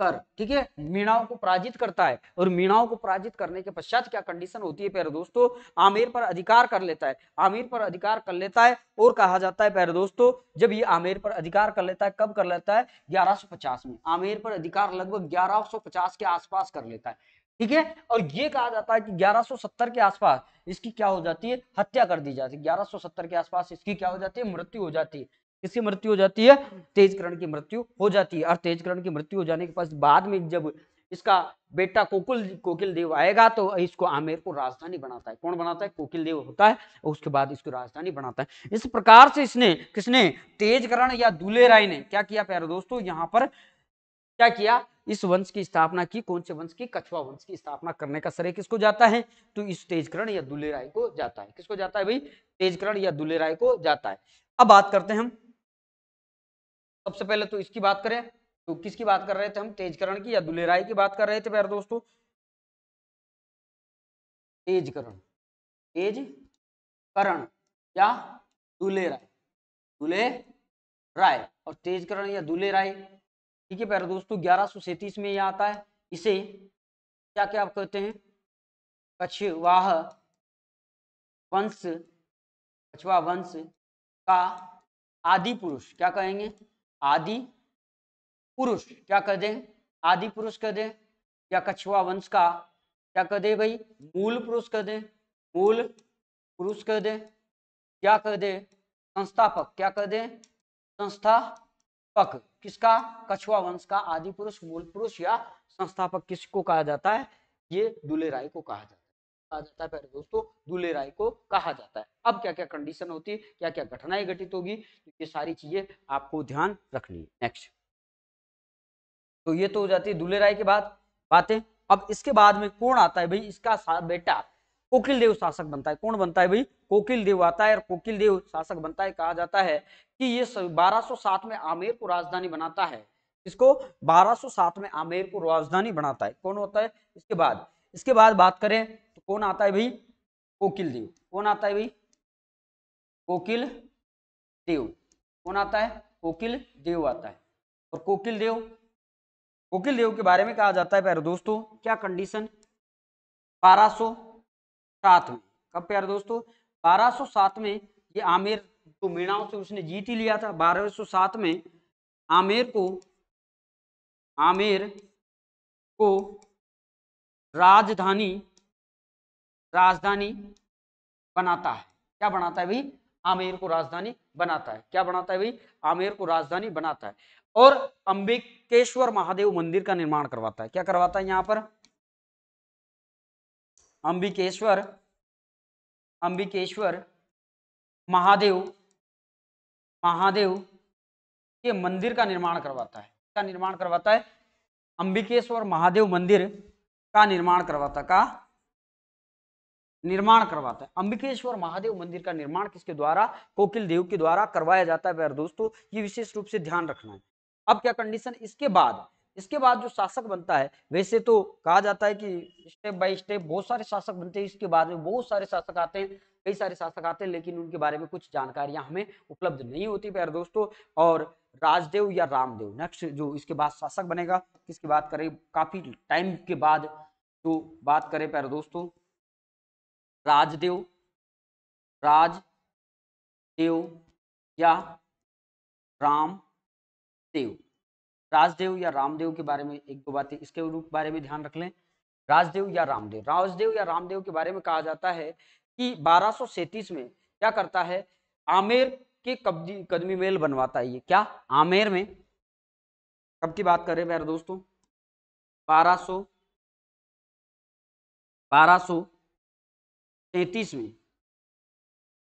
कर ठीक है मीणाओं को पराजित करता है और मीणाओं को पराजित करने के पश्चात क्या कंडीशन होती है प्यारे दोस्तों आमेर पर अधिकार कर लेता है आमेर पर अधिकार कर लेता है और कहा जाता है प्यारे दोस्तों जब ये आमेर पर अधिकार कर लेता है कब कर लेता है 1150 में आमेर पर अधिकार लगभग पचास के आसपास कर लेता है ठीक है और ये कहा जाता है कि 1170 के आसपास इसकी क्या हो जाती है हत्या कर दी जाती है 1170 के आसपास इसकी क्या हो जाती है मृत्यु हो जाती है किसकी मृत्यु हो जाती है हम्म। तेजकरण की मृत्यु हो जाती है और तेजकरण की मृत्यु हो जाने के पास बाद में जब इसका बेटा कोकुल कोकिल देव आएगा तो इसको आमेर को राजधानी बनाता है कौन बनाता है कोकिल देव होता है और उसके बाद इसको राजधानी बनाता है इस प्रकार से इसने किसने तेजकरण या दूल्हे राय ने क्या किया प्यारे दोस्तों यहाँ पर क्या किया इस वंश की स्थापना की कौन से वंश की कछुआ वंश की स्थापना करने का श्रेय किसको जाता है तो इस तेजकरण या दूल्हे राय को जाता है किसको जाता है भाई तेजकरण या दूल्हे राय को जाता है अब बात करते हैं हम सबसे पहले तो इसकी बात करें तो किसकी बात कर रहे थे हम तेजकरण की या दुलेराय की बात कर रहे थे प्यारे दोस्तों तेजकरण तेज करण या दूल्हे राय दूल्हे राय और तेजकरण या दुले राय ठीक है प्यारे दोस्तों ग्यारह में यह आता है इसे क्या क्या आप कहते हैं कछवाह वंश कछवा वंश का आदि पुरुष क्या कहेंगे आदि पुरुष क्या कर दे आदि पुरुष कर दें या कछुआ वंश का क्या कर दे भाई मूल पुरुष कर दें मूल पुरुष कर दें क्या कर दे संस्थापक क्या कर दे संस्थापक किसका कछुआ वंश का आदि पुरुष मूल पुरुष या संस्थापक किसको कहा जाता है ये राय को कहा जाता है कहा जाता है प्यारे दोस्तों दूल्हे राय को कहा जाता है अब क्या क्या कंडीशन होती है क्या क्या घटनाएं घटित होगी ये सारी चीजें आपको ध्यान रखनी है नेक्स्ट तो ये तो हो जाती है दूल्हे राय के बाद बातें अब इसके बाद में कौन आता है भाई इसका बेटा कोकिल देव शासक बनता है कौन बनता है भाई कोकिल देव आता है और कोकिल देव शासक बनता है कहा जाता है कि ये 1207 में आमेर को राजधानी बनाता है इसको 1207 में आमेर को राजधानी बनाता है कौन होता है इसके बाद इसके बाद बात करें कौन आता है भाई कोकिल देव कौन आता है भाई कोकिल देव कौन आता है कोकिल देव आता है और कोकिल देव कोकिल देव के बारे में कहा जाता है प्यारे दोस्तों क्या कंडीशन बारह सात में कब प्यारे दोस्तों बारह सात में ये आमिर को मीणाओं से उसने जीत ही लिया था बारह सात में आमिर को आमिर को राजधानी राजधानी बनाता है क्या बनाता है भाई आमेर को राजधानी बनाता है क्या बनाता है भाई आमेर को राजधानी बनाता है और अंबिकेश्वर महादेव मंदिर का निर्माण करवाता है क्या करवाता है यहां पर अंबिकेश्वर अंबिकेश्वर महादेव महादेव के मंदिर का निर्माण करवाता है का निर्माण करवाता है अंबिकेश्वर महादेव मंदिर का निर्माण करवाता का निर्माण करवाता है अंबिकेश्वर महादेव मंदिर का निर्माण किसके द्वारा कोकिल देव के द्वारा करवाया जाता है दोस्तों ये विशेष रूप से ध्यान रखना है अब क्या कंडीशन इसके बाद इसके बाद जो शासक बनता है वैसे तो कहा जाता है कि स्टेप बाय स्टेप बहुत सारे शासक बनते हैं इसके बाद में बहुत सारे शासक आते हैं कई सारे शासक आते हैं लेकिन उनके बारे में कुछ जानकारियां हमें उपलब्ध नहीं होती प्यार दोस्तों और राजदेव या रामदेव नेक्स्ट जो इसके बाद शासक बनेगा इसकी बात करें काफी टाइम के बाद जो बात करें प्यार दोस्तों राजदेव राज देव या राम देव राजदेव या रामदेव के बारे में एक दो बातें इसके रूप बारे में ध्यान रख लें राजदेव या रामदेव राजदेव या रामदेव के बारे में कहा जाता है कि बारह में क्या करता है आमेर के कब्जी कदमी मेल बनवाता है ये क्या आमेर में कब की बात कर रहे हैं मेरे दोस्तों बारह सो बारह सो सैतीस में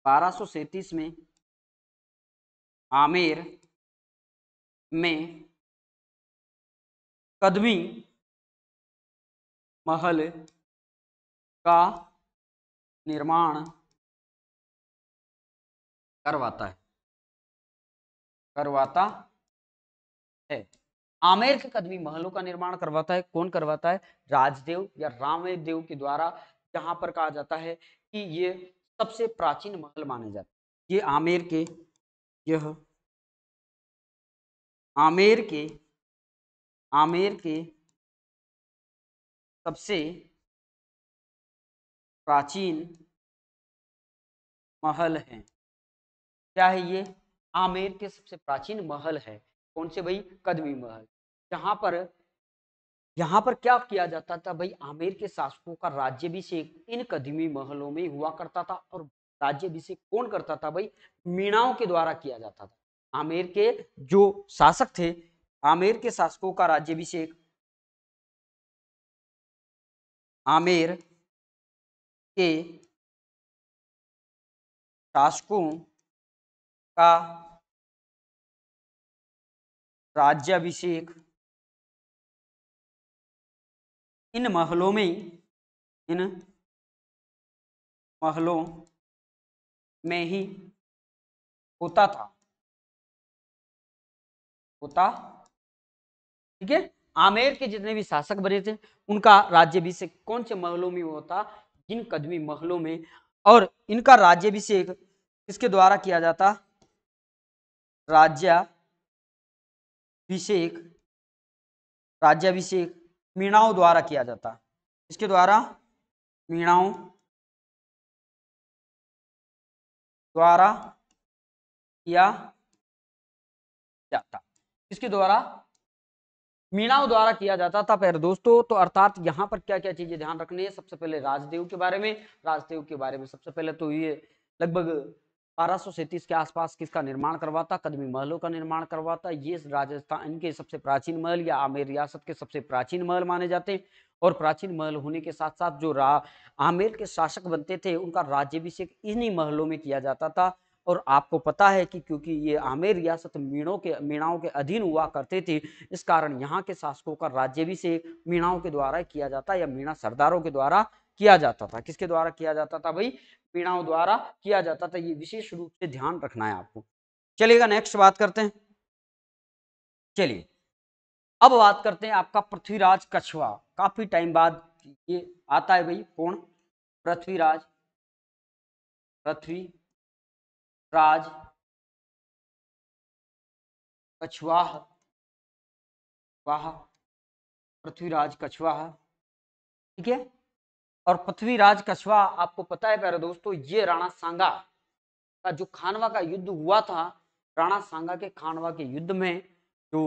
बारह सैतीस में आमेर में कदमी महल का निर्माण करवाता है करवाता है आमेर के कदमी महलों का निर्माण करवाता है कौन करवाता है राजदेव या रामदेव के द्वारा जहां पर कहा जाता है कि ये सबसे प्राचीन महल माने जाते ये आमेर के यह आमेर के आमेर के सबसे प्राचीन महल हैं क्या है ये आमेर के सबसे प्राचीन महल है कौन से भाई कदमी महल जहाँ पर यहाँ पर क्या किया जाता था भाई आमेर के शासकों का राज्यभिषेक इन कदीमी महलों में हुआ करता था और राज्यभिषेक कौन करता था भाई मीणाओं के द्वारा किया जाता था आमेर के जो शासक थे आमेर के शासकों का राज्यभिषेक आमेर के शासकों का राज्याभिषेक इन महलों में इन महलों में ही होता था होता ठीक है आमेर के जितने भी शासक बने थे उनका राज्यभिषेक कौन से महलों में होता जिन कदमी महलों में और इनका राज्यभिषेक किसके द्वारा किया जाता राज्याभिषेक राज्याभिषेक मीणाओं द्वारा किया जाता इसके द्वारा मीणाओं द्वारा किया जाता इसके द्वारा मीणाओं द्वारा किया जाता था पहले दोस्तों तो अर्थात यहाँ पर क्या क्या चीजें ध्यान रखनी है सबसे पहले राजदेव के बारे में राजदेव के बारे में सबसे पहले तो ये लगभग बारह के आसपास किसका निर्माण करवाता कदमी महलों का निर्माण करवाता ये राजस्थान इनके सबसे प्राचीन महल या आमेर रियासत के सबसे प्राचीन महल माने जाते हैं और प्राचीन महल होने के साथ साथ जो रा आमेर के शासक बनते थे उनका राज्यभिषेक इन्हीं महलों में किया जाता था और आपको पता है कि क्योंकि ये आमेर रियासत मीणों के मीणाओं के अधीन हुआ करते थे इस कारण यहाँ के शासकों का राज्यभिषेक मीणाओं के द्वारा किया जाता या मीणा सरदारों के द्वारा किया जाता था किसके द्वारा किया जाता था भाई पीड़ाओं द्वारा किया जाता था ये विशेष रूप से ध्यान रखना है आपको चलिएगा नेक्स्ट बात करते हैं चलिए अब बात करते हैं आपका पृथ्वीराज कछुआ काफी टाइम बाद ये आता है भाई पूर्ण पृथ्वीराज पृथ्वी राज वाह पृथ्वीराज कछुआ ठीक है और पृथ्वीराज कछवा आपको पता है प्यारे दोस्तों ये राणा सांगा का जो खानवा का युद्ध हुआ था राणा सांगा के खानवा के युद्ध में जो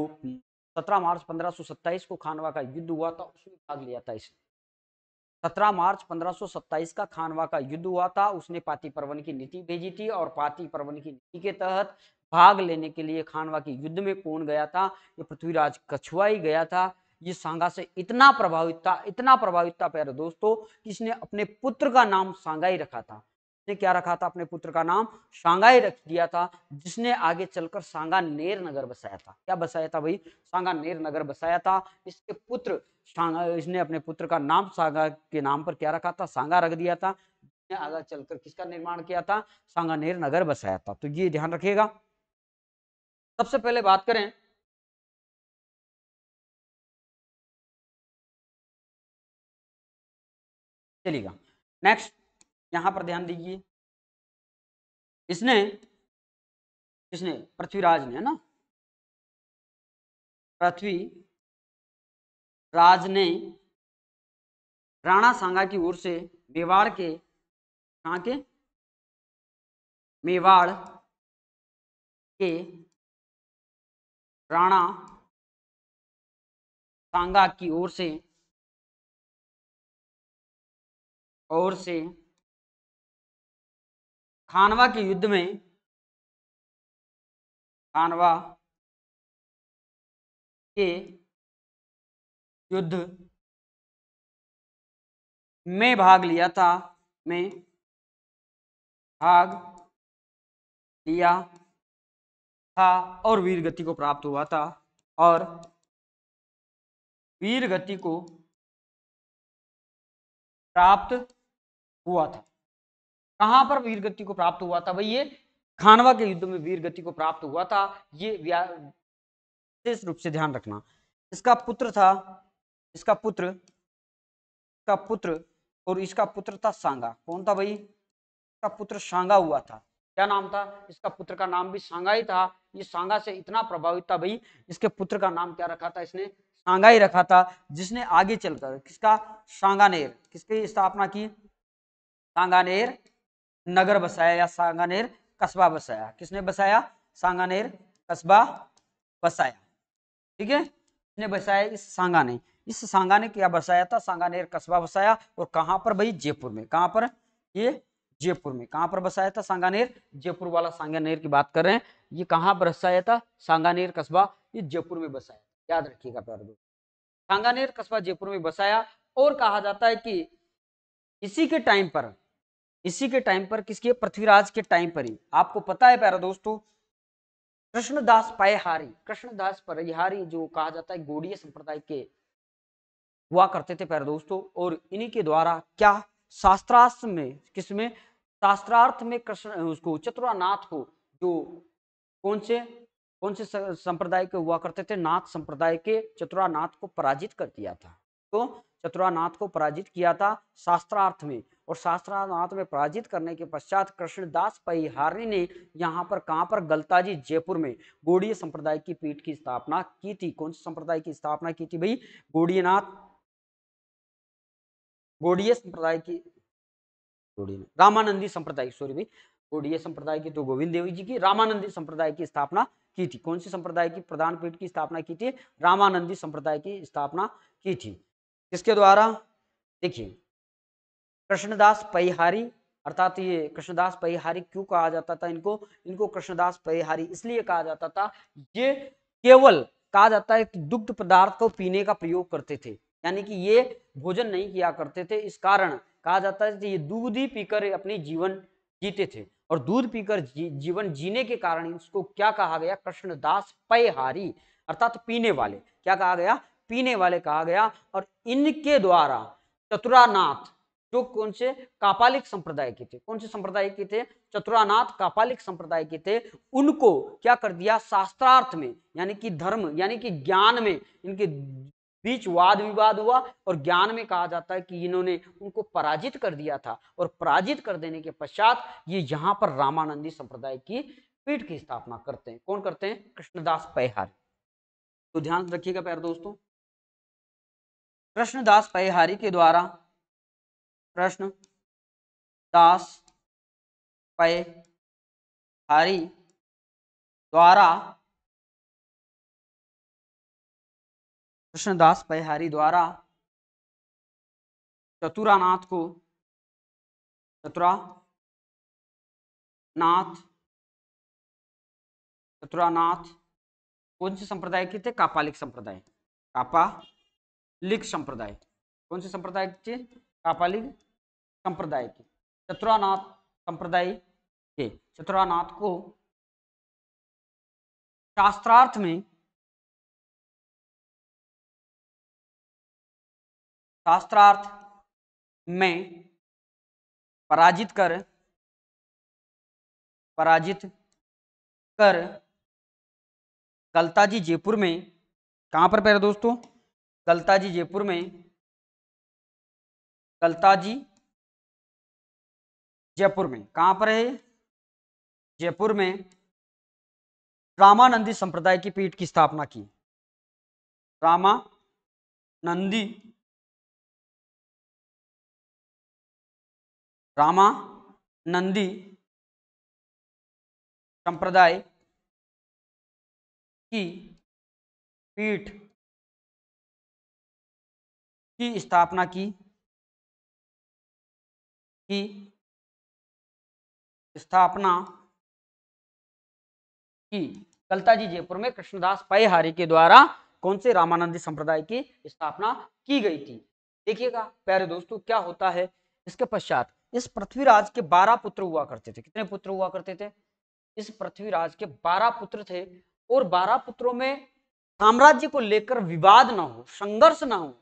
17 मार्च 1527 को खानवा का युद्ध हुआ था उसमें भाग लिया था इसने 17 मार्च 1527 का खानवा का युद्ध हुआ था उसने पाती परवन की नीति भेजी थी और पाती परवन की नीति के तहत भाग लेने के लिए खानवा के युद्ध में कौन गया था ये पृथ्वीराज कछुआ ही गया था ये सांगा से इतना प्रभावित था इतना प्रभावित था प्यारे दोस्तों कि इसने अपने पुत्र का नाम सांगाई रखा था ने क्या रखा था अपने पुत्र का नाम सांगाई रख दिया था जिसने आगे चलकर सांगा नेर नगर बसाया था क्या बसाया था भाई सांगा नेर नगर बसाया था इसके पुत्र सांगा इसने अपने पुत्र का नाम सांगा के नाम पर क्या रखा था सांगा रख दिया था जिसने आगे चलकर किसका निर्माण किया था सांगानेर नगर बसाया था तो ये ध्यान रखिएगा सबसे पहले बात करें चलेगा नेक्स्ट यहां पर ध्यान दीजिए इसने इसने पृथ्वीराज ने है ना पृथ्वी राज ने राणा सांगा की ओर से मेवाड़ के कहा के मेवाड़ के राणा सांगा की ओर से और से खानवा के युद्ध में खानवा के युद्ध में भाग लिया था मैं भाग लिया था और वीर गति को प्राप्त हुआ था और वीर गति को प्राप्त हुआ था कहां पर वीर गति को प्राप्त हुआ था भाई ये खानवा के युद्ध में वीर गति को प्राप्त हुआ था ये विशेष रूप से ध्यान रखना इसका पुत्र था इसका पुत्र इसका पुत्र और इसका पुत्र था सांगा कौन था भाई इसका पुत्र सांगा हुआ था क्या नाम था इसका पुत्र का नाम भी सांगा ही था ये सांगा से इतना प्रभावित था भाई इसके पुत्र का नाम क्या रखा था इसने सांगा ही रखा था जिसने आगे चलकर किसका सांगा ने किसकी स्थापना की सांगानेर नगर बसाया या सांगानेर कस्बा बसाया किसने बसाया सांगानेर कस्बा बसाया ठीक है किसने बसाया इस सांगा ने इस सांगा ने क्या बसाया था सांगानेर कस्बा बसाया और कहां पर भाई जयपुर में कहां पर ये जयपुर में कहां पर बसाया था सांगानेर जयपुर वाला सांगानेर की बात कर रहे हैं ये कहां पर बसाया था सांगानेर कस्बा ये जयपुर में बसाया याद रखिएगा प्यारे दोस्तों सांगानेर कस्बा जयपुर में बसाया और कहा जाता है कि इसी के टाइम पर इसी के टाइम पर किसके पृथ्वीराज के टाइम पर ही आपको पता है प्यारा दोस्तों कृष्णदास पायहारी कृष्णदास परिहारी जो कहा जाता है गोड़ीय संप्रदाय के हुआ करते थे प्यारे दोस्तों और इन्हीं के द्वारा क्या शास्त्रार्थ में किसमें शास्त्रार्थ में कृष्ण उसको चतुरानाथ को जो कौन से कौन से संप्रदाय के हुआ करते थे नाथ संप्रदाय के चतुरानाथ को पराजित कर दिया था तो चतुरानाथ को पराजित किया था शास्त्रार्थ में और शास्त्रार्थ में पराजित करने के पश्चात कृष्णदास परिहारी ने यहाँ पर कहाँ पर गलताजी जयपुर में गोड़ीय संप्रदाय की पीठ की स्थापना की थी कौन से संप्रदाय की स्थापना की थी भाई गोड़ीयनाथ गोड़ीय संप्रदाय की रामानंदी संप्रदाय सॉरी भाई गोडीय संप्रदाय की तो गोविंद देवी जी की रामानंदी संप्रदाय की स्थापना की थी कौन सी संप्रदाय की प्रधान पीठ की स्थापना की थी रामानंदी संप्रदाय की स्थापना की थी किसके द्वारा देखिए कृष्णदास परिहारी अर्थात ये कृष्णदास परिहारी क्यों कहा जाता था इनको इनको कृष्णदास परिहारी इसलिए कहा जाता था ये केवल कहा जाता है दुग्ध पदार्थ को पीने का प्रयोग करते थे यानी कि ये भोजन नहीं किया करते थे इस कारण कहा जाता है कि ये दूध ही पीकर अपने जीवन जीते थे और दूध पीकर जी, जीवन जीने के कारण इसको क्या कहा गया कृष्णदास पयहारी अर्थात पीने वाले क्या कहा गया पीने वाले कहा गया और इनके द्वारा चतुरानाथ जो कौन से कापालिक संप्रदाय के थे कौन से संप्रदाय के थे चतुरानाथ कापालिक संप्रदाय के थे उनको क्या कर दिया शास्त्रार्थ में यानी कि धर्म यानी कि ज्ञान में इनके बीच वाद विवाद हुआ और ज्ञान में कहा जाता है कि इन्होंने उनको पराजित कर दिया था और पराजित कर देने के पश्चात ये यहाँ पर रामानंदी संप्रदाय की पीठ की स्थापना करते हैं कौन करते हैं कृष्णदास पैहार तो ध्यान रखिएगा प्यार दोस्तों कृष्णदास परिहारी के द्वारा कृष्ण दास परिहारी द्वारा कृष्णदास परिहारी द्वारा चतुरानाथ को चतुरा नाथ चतुरानाथ कौन से संप्रदाय के थे कापालिक संप्रदाय कापा लिख संप्रदाय कौन से संप्रदाय के कापालिक संप्रदाय के चतुरानाथ संप्रदाय के चतुरानाथ को शास्त्रार्थ में शास्त्रार्थ में पराजित कर पराजित कर कलताजी जयपुर में कहां पर पैर दोस्तों कलताजी जयपुर में कलताजी जयपुर में कहां पर है जयपुर में रामानंदी संप्रदाय की पीठ की स्थापना की रामानंदी रामानंदी संप्रदाय की पीठ की स्थापना की की स्थापना की कलता जी जयपुर में कृष्णदास पाईहारी के द्वारा कौन से रामानंदी संप्रदाय की स्थापना की गई थी देखिएगा प्यारे दोस्तों क्या होता है इसके पश्चात इस पृथ्वीराज के बारह पुत्र हुआ करते थे कितने पुत्र हुआ करते थे इस पृथ्वीराज के बारह पुत्र थे और बारह पुत्रों में साम्राज्य को लेकर विवाद ना हो संघर्ष ना हो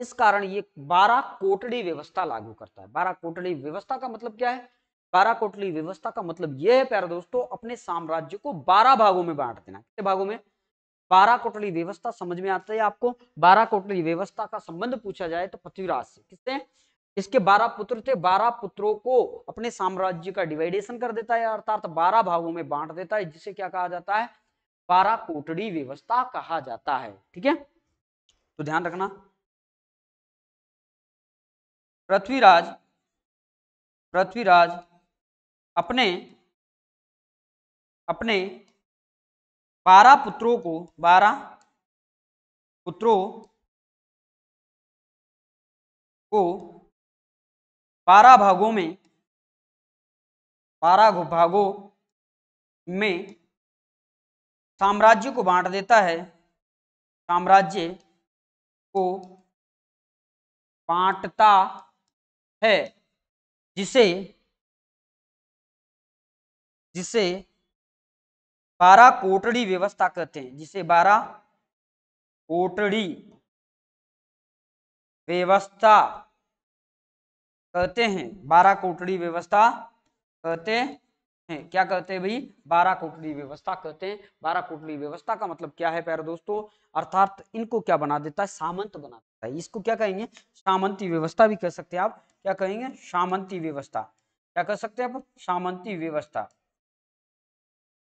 इस कारण ये बारह कोटड़ी व्यवस्था लागू करता है बारह कोटड़ी व्यवस्था का मतलब क्या है बारह कोटली व्यवस्था का मतलब यह है प्यारे दोस्तों अपने साम्राज्य को बारह भागों में बांट देना कितने भागों में बारह कोटली व्यवस्था समझ में आता है आपको बारह कोटली व्यवस्था का संबंध पूछा जाए तो पृथ्वीराज से किससे इसके बारह पुत्र थे बारह पुत्रों को अपने साम्राज्य का डिवाइडेशन कर देता है अर्थात बारह भागों में बांट देता है जिसे क्या कहा जाता है बारह कोटड़ी व्यवस्था कहा जाता है ठीक है तो ध्यान रखना पृथ्वीराज पृथ्वीराज अपने अपने बारह पुत्रों को बारह पुत्रों को बारह भागों में बारह भागों में साम्राज्य को बांट देता है साम्राज्य को बांटता है जिसे जिसे बारह कोटड़ी व्यवस्था कहते हैं जिसे बारह कोटड़ी व्यवस्था कहते हैं बारह कोटड़ी व्यवस्था कहते हैं क्या कहते हैं भाई बारह कोटली व्यवस्था कहते हैं बारह कोटली व्यवस्था का मतलब क्या है प्यारे दोस्तों अर्थात इनको क्या बना देता है सामंत बना देता है इसको क्या कहेंगे सामंती व्यवस्था भी कह सकते हैं आप क्या कहेंगे सामंती व्यवस्था क्या कह सकते हैं आप सामंती व्यवस्था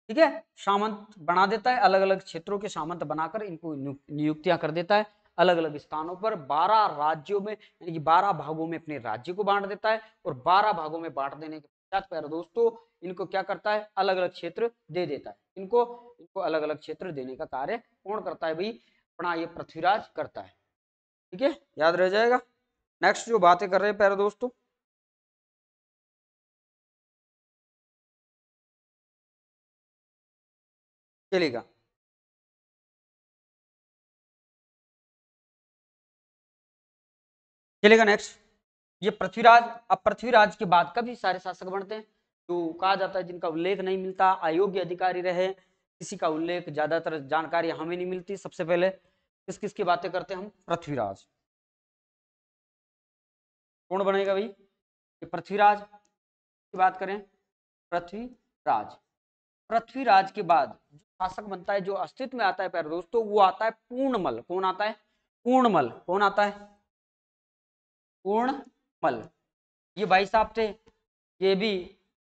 ठीक है सामंत बना देता है अलग अलग क्षेत्रों के सामंत बनाकर इनको नियुक्तियां कर देता है अलग अलग स्थानों पर 12 राज्यों में यानी कि 12 भागों में अपने राज्य को बांट देता है और 12 भागों में बांट देने के सात दोस्तों इनको क्या करता है अलग अलग क्षेत्र दे देता है इनको इनको अलग अलग क्षेत्र देने का कार्य कौन करता है भाई अपना ये पृथ्वीराज करता है ठीक है याद रह जाएगा नेक्स्ट जो बातें कर रहे हैं पैरा दोस्तों चलेगा चलेगा नेक्स्ट ये पृथ्वीराज अब पृथ्वीराज के बाद कभी सारे शासक बनते हैं तो कहा जाता है जिनका उल्लेख नहीं मिलता अयोग्य अधिकारी रहे किसी का उल्लेख ज्यादातर जानकारी हमें नहीं मिलती सबसे पहले किस किस की बातें करते हैं हम पृथ्वीराज कौन बनेगा भाई ये पृथ्वीराज की बात करें पृथ्वीराज पृथ्वीराज के बाद जो शासक बनता है जो अस्तित्व में आता है प्यारे दोस्तों वो आता है पूर्णमल कौन आता है पूर्णमल कौन आता है पूर्ण मल ये भाई साहब थे ये भी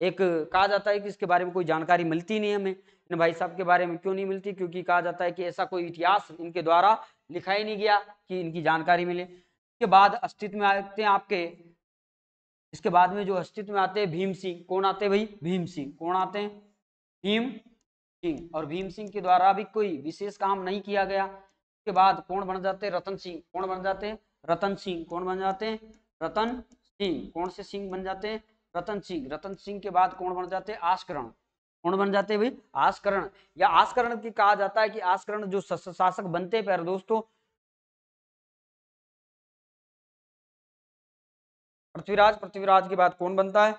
एक कहा जाता है कि इसके बारे में कोई जानकारी मिलती नहीं हमें इन भाई साहब के बारे में क्यों नहीं मिलती क्योंकि कहा जाता है कि ऐसा कोई इतिहास इनके द्वारा लिखा ही नहीं गया कि इनकी जानकारी मिले इसके बाद अस्तित्व में आते हैं आपके इसके बाद में जो अस्तित्व में आते हैं भीम सिंह कौन आते हैं भाई भीम सिंह कौन आते हैं भीम सिंह और भीम सिंह के द्वारा भी कोई विशेष काम नहीं किया गया उसके बाद कौन बन जाते हैं रतन सिंह कौन बन जाते हैं रतन सिंह कौन बन जाते हैं रतन सिंह कौन से सिंह बन जाते हैं रतन सिंह रतन सिंह के बाद कौन बन जाते हैं आस्करण कौन बन जाते हैं भाई आस्करण या आस्करण की कहा जाता है कि आस्करण जो शासक बनते प्यारे दोस्तों पृथ्वीराज पृथ्वीराज के बाद कौन बनता है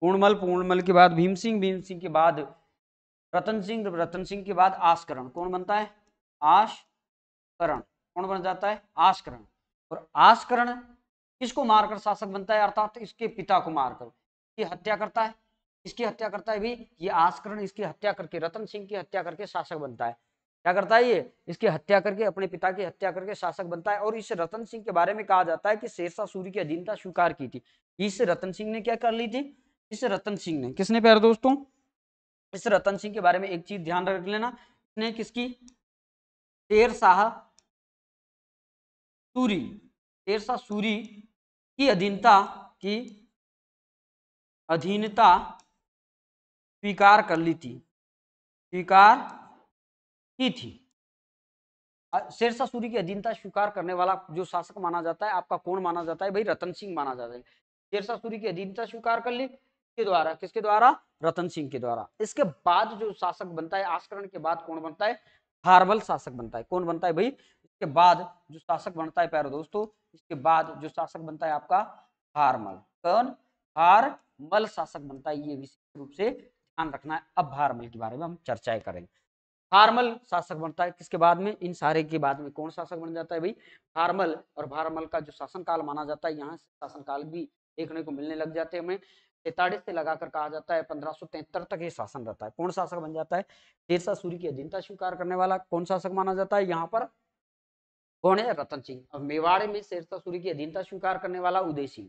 पूर्णमल पूर्णमल के बाद भीम सिंह भीम सिंह के बाद रतन सिंह रतन सिंह के बाद आस्करण कौन बनता है आशकरण कौन बन जाता है आस्करण और आस्करण किसको मारकर शासक बनता है अर्थात इसके पिता को मारकर इसकी हत्या करता है इसकी हत्या करता है भी ये आस्करण इसकी हत्या करके रतन सिंह की हत्या करके शासक बनता है क्या करता है ये इसकी हत्या करके अपने पिता की हत्या करके शासक बनता है और इस रतन सिंह के बारे में कहा जाता है कि शेरशाह सूरी की अधीनता स्वीकार की थी इस रतन सिंह ने क्या कर ली थी इस रतन सिंह ने किसने प्यार दोस्तों इस रतन सिंह के बारे में एक चीज ध्यान रख लेना इसने किसकी शेरशाह सूरी शेरशाह सूरी की अधीनता की अधीनता स्वीकार कर ली थी स्वीकार की थी शेरशाह सूरी की अधीनता स्वीकार करने वाला जो शासक माना जाता है आपका कौन माना जाता है भाई रतन सिंह माना जाता है शेरशाह सूरी की अधीनता स्वीकार कर ली के द्वारा किसके द्वारा रतन सिंह के द्वारा इसके बाद जो शासक बनता है आस्करण के बाद कौन बनता है हार्बल शासक बनता है कौन बनता है भाई इसके बाद जो शासक बनता है प्यारे दोस्तों इसके बाद जो शासक बनता है आपका हारमल कौन भारमल शासक बनता है ये विशेष रूप से ध्यान रखना है अब हारमल के बारे में हम चर्चा करेंगे हारमल शासक बनता है किसके बाद में इन सारे के बाद में कौन शासक बन जाता है भाई हारमल और भारमल का जो शासन काल माना जाता है यहाँ शासन काल भी देखने को मिलने लग जाते हैं हमें तैतालीस से लगाकर कहा जाता है पंद्रह तक ये शासन रहता है कौन शासक बन जाता है तेरसा सूर्य की अधीनता स्वीकार करने वाला कौन शासक माना जाता है यहाँ पर कौन है रतन सिंह अब मेवाड़ में शेरशाह सूरी की अधीनता स्वीकार करने वाला उदय सिंह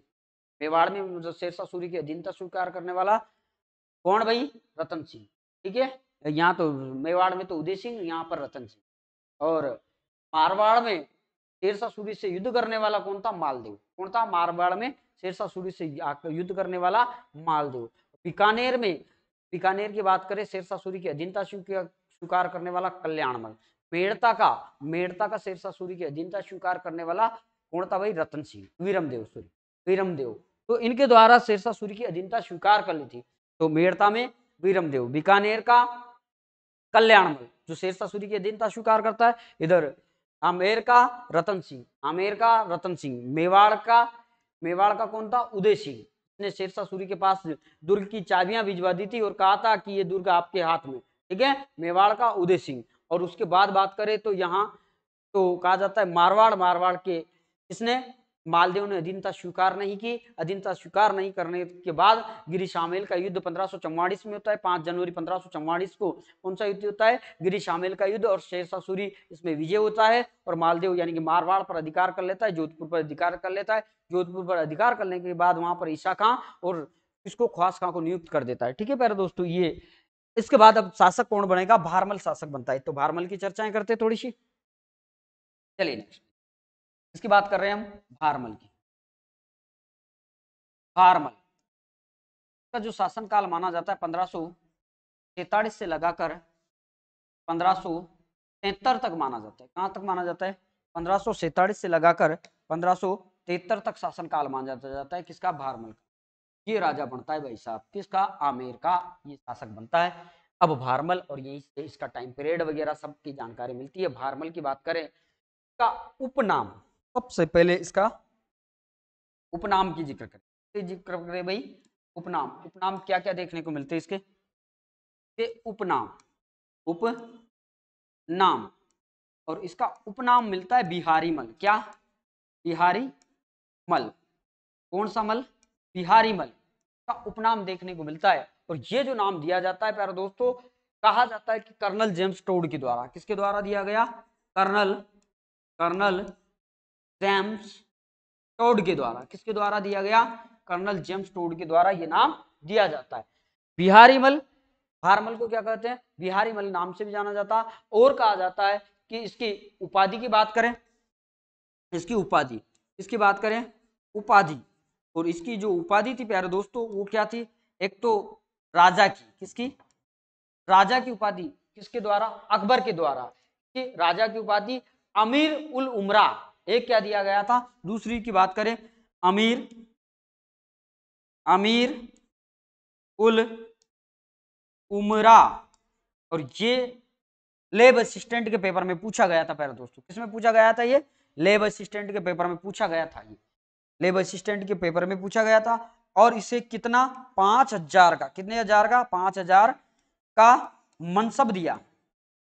मेवाड़ में जो शेरशाह सूरी की अधीनता स्वीकार करने वाला कौन भाई रतन सिंह ठीक है यहाँ तो मेवाड़ में तो उदय सिंह यहाँ पर रतन सिंह और मारवाड़ में शेरशाह सूरी से युद्ध करने वाला कौन था मालदेव कौन था मारवाड़ में शेरशाह सूरी से युद्ध करने वाला मालदेव बीकानेर में बीकानेर की बात करें शेरशाह सूरी की अधीनता स्वीकार करने वाला कल्याणमल पेड़ता हम्म। का मेड़ता का शेरशाह सूरी की अधीनता स्वीकार करने वाला कौन था भाई रतन सिंह वीरमदेव सूरी वीरमदेव तो इनके द्वारा शेरशाह सूरी की अधीनता स्वीकार कर ली थी तो मेड़ता में वीरमदेव बीकानेर का कल्याणमल जो शेरशाह सूरी की अधीनता स्वीकार करता है इधर आमेर का रतन सिंह आमेर का रतन सिंह मेवाड़ का मेवाड़ का कौन था उदय सिंह ने शेरशाह सूरी के पास दुर्ग की चाबियां भिजवा दी थी और कहा था कि ये दुर्ग आपके हाथ में ठीक है मेवाड़ का उदय सिंह और उसके बाद बात करें तो यहाँ तो कहा जाता है मारवाड़ मारवाड़ के इसने मालदेव ने अधीनता स्वीकार नहीं की अधीनता स्वीकार नहीं करने के बाद गिरी शामेल का युद्ध पंद्रह में होता है पांच जनवरी पंद्रह को कौन सा युद्ध होता है गिरी शामेल का युद्ध और शेरशाह सूरी इसमें विजय होता है और मालदेव यानी कि मारवाड़ पर अधिकार कर लेता है जोधपुर पर अधिकार कर लेता है जोधपुर पर अधिकार करने के बाद वहां पर ईशा खां और इसको ख्वास खां को नियुक्त कर देता है ठीक है पहले दोस्तों ये इसके बाद अब शासक कौन बनेगा भारमल शासक बनता है तो भारमल की चर्चाएं करते थोड़ी सी चलिए नेक्स्ट इसकी बात कर रहे हैं हम भारमल की भारमल का जो शासनकाल माना जाता है पंद्रह से लगाकर पंद्रह तक माना जाता है कहां तक माना जाता है पंद्रह से लगाकर पंद्रह तक शासनकाल माना जाता जाता है किसका भारमल का ये राजा बनता है भाई साहब किसका आमेर का ये शासक बनता है अब भारमल और यही से इसका टाइम पीरियड वगैरह सब की जानकारी मिलती है भारमल की बात करें इसका उपनाम सबसे पहले इसका उपनाम की जिक्र करें जिक्र करें भाई उपनाम उपनाम क्या क्या देखने को मिलते हैं इसके ये उपनाम उप नाम और इसका उपनाम मिलता है बिहारी मल क्या बिहारी मल कौन सा मल बिहारी मल का उपनाम देखने को मिलता है और ये जो नाम दिया जाता है प्यारा दोस्तों कहा जाता है कि कर्नल जेम्स टोड के द्वारा किसके द्वारा दिया गया कर्नल कर्नल जेम्स टोड के द्वारा किसके द्वारा दिया गया कर्नल जेम्स टोड के द्वारा ये नाम दिया जाता है बिहारी मल भारमल को क्या कहते हैं बिहारी मल नाम से भी जाना जाता है और कहा जाता है कि इसकी उपाधि की बात करें इसकी उपाधि इसकी बात करें उपाधि और इसकी जो उपाधि थी प्यारे दोस्तों वो क्या थी एक तो राजा की किसकी राजा की उपाधि किसके द्वारा अकबर के द्वारा कि राजा की उपाधि अमीर उल उमरा एक क्या दिया गया था दूसरी की बात करें अमीर अमीर उल उमरा और ये लेब असिस्टेंट के पेपर में पूछा गया था प्यारे दोस्तों किसमें पूछा गया था ये लेब असिस्टेंट के पेपर में पूछा गया था ये लेबर असिस्टेंट के पेपर में पूछा गया था और इसे कितना पांच हजार का कितने हजार का पांच हजार का मनसब दिया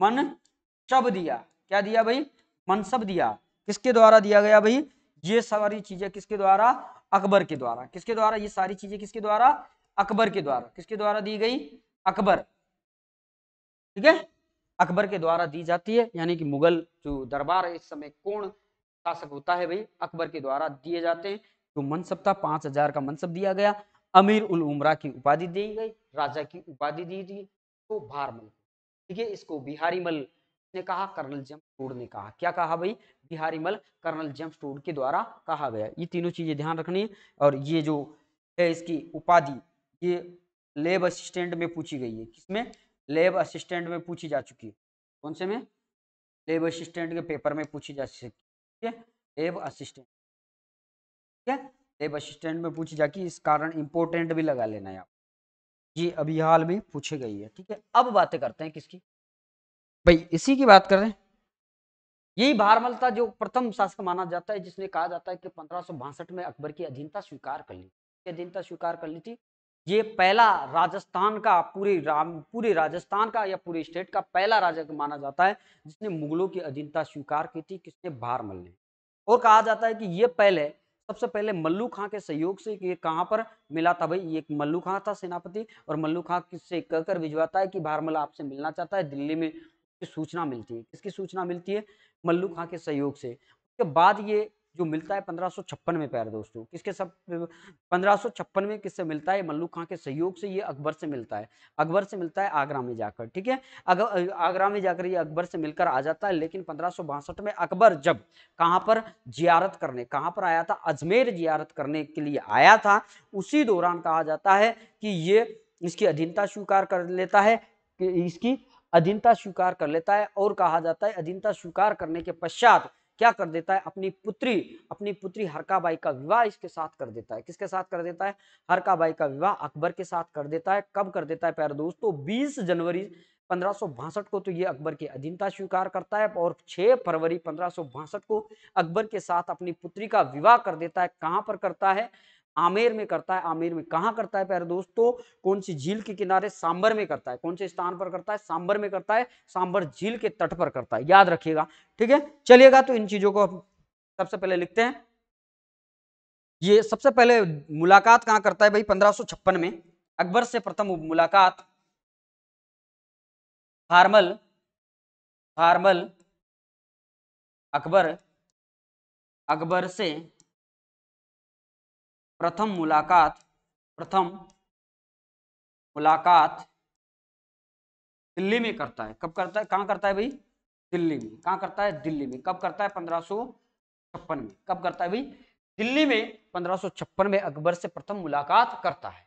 मनसब दिया क्या दिया भाई मनसब दिया किसके द्वारा दिया गया भाई ये सारी चीजें किसके द्वारा अकबर के द्वारा किसके द्वारा ये सारी चीजें किसके द्वारा अकबर के द्वारा किसके द्वारा दी गई अकबर ठीक है अकबर के द्वारा दी जाती है यानी कि मुगल जो दरबार है इस समय कौन शासक होता है भाई अकबर के द्वारा दिए जाते हैं तो मनसब था पांच हजार का मनसब दिया गया अमीर उल उमरा की उपाधि दी गई राजा की उपाधि दी गई तो भारमल ठीक है इसको बिहारी मल ने कहा कर्नल जम्प टोड ने कहा क्या कहा भाई बिहारी मल कर्नल जम्प टोड के द्वारा कहा गया ये तीनों चीजें ध्यान रखनी है और ये जो है इसकी उपाधि ये लेब असिस्टेंट में पूछी गई है किसमें लेब असिस्टेंट में पूछी जा चुकी है कौन से में लेब असिस्टेंट के पेपर में पूछी जा ठीक है लेब असिस्टेंट ठीक है लेब असिस्टेंट में पूछी जाके इस कारण इंपोर्टेंट भी लगा लेना है आप ये अभी हाल में पूछी गई है ठीक है अब बातें करते हैं किसकी भाई इसी की बात कर रहे हैं यही भारमलता जो प्रथम शासक माना जाता है जिसने कहा जाता है कि पंद्रह में अकबर की अधीनता स्वीकार कर ली अधीनता स्वीकार कर ली थी ये पहला राजस्थान का पूरे राम पूरे राजस्थान का या पूरे स्टेट का पहला राजा माना जाता है जिसने मुगलों की अधीनता स्वीकार की थी किसने बाहर मल ने और कहा जाता है कि ये पहले सबसे पहले मल्लू खां के सहयोग से ये कहाँ पर मिला था भाई ये एक मल्लू खां था सेनापति और मल्लू खां किससे कहकर भिजवाता है कि भारमल आपसे मिलना चाहता है दिल्ली में सूचना मिलती है किसकी सूचना मिलती है मल्लू खां के सहयोग से उसके बाद ये जो मिलता है पंद्रह में प्यारे दोस्तों किसके सब पंद्रह में किससे मिलता है मल्लू खां के सहयोग से ये अकबर से मिलता है अकबर से मिलता है आगरा में जाकर ठीक है आगरा में जाकर ये अकबर से मिलकर आ जाता है लेकिन पंद्रह में अकबर जब कहाँ पर जियारत करने कहाँ पर आया था अजमेर जियारत करने के लिए आया था उसी दौरान कहा जाता है कि ये इसकी अधीनता स्वीकार कर लेता है कि इसकी अधीनता स्वीकार कर लेता है और कहा जाता है अधीनता स्वीकार करने के पश्चात क्या कर देता है अपनी पुत्री अपनी पुत्री हरकाबाई का विवाह इसके साथ कर देता है किसके साथ कर देता है हरकाबाई का विवाह अकबर के साथ कर देता है कब कर देता है प्यारे दोस्तों बीस जनवरी पंद्रह को तो ये अकबर की अधीनता स्वीकार करता है और 6 फरवरी पंद्रह को अकबर के साथ अपनी पुत्री का विवाह कर देता है कहाँ पर करता है आमेर में करता है आमेर में कहाँ करता है प्यारे दोस्तों तो कौन सी झील के किनारे सांबर में करता है कौन से स्थान पर करता है सांबर में करता है सांबर झील के तट पर करता है याद रखिएगा ठीक है चलिएगा तो इन चीजों को सबसे पहले लिखते हैं ये सबसे पहले मुलाकात कहाँ करता है भाई पंद्रह में अकबर से प्रथम मुलाकात फार्मल फार्मल अकबर अकबर से प्रथम मुलाकात प्रथम मुलाकात दिल्ली में करता है कब करता है कहाँ करता है भाई दिल्ली में कहाँ करता है दिल्ली में कब करता है पंद्रह छप्पन में कब करता है भाई दिल्ली में पंद्रह छप्पन में अकबर से प्रथम मुलाकात करता है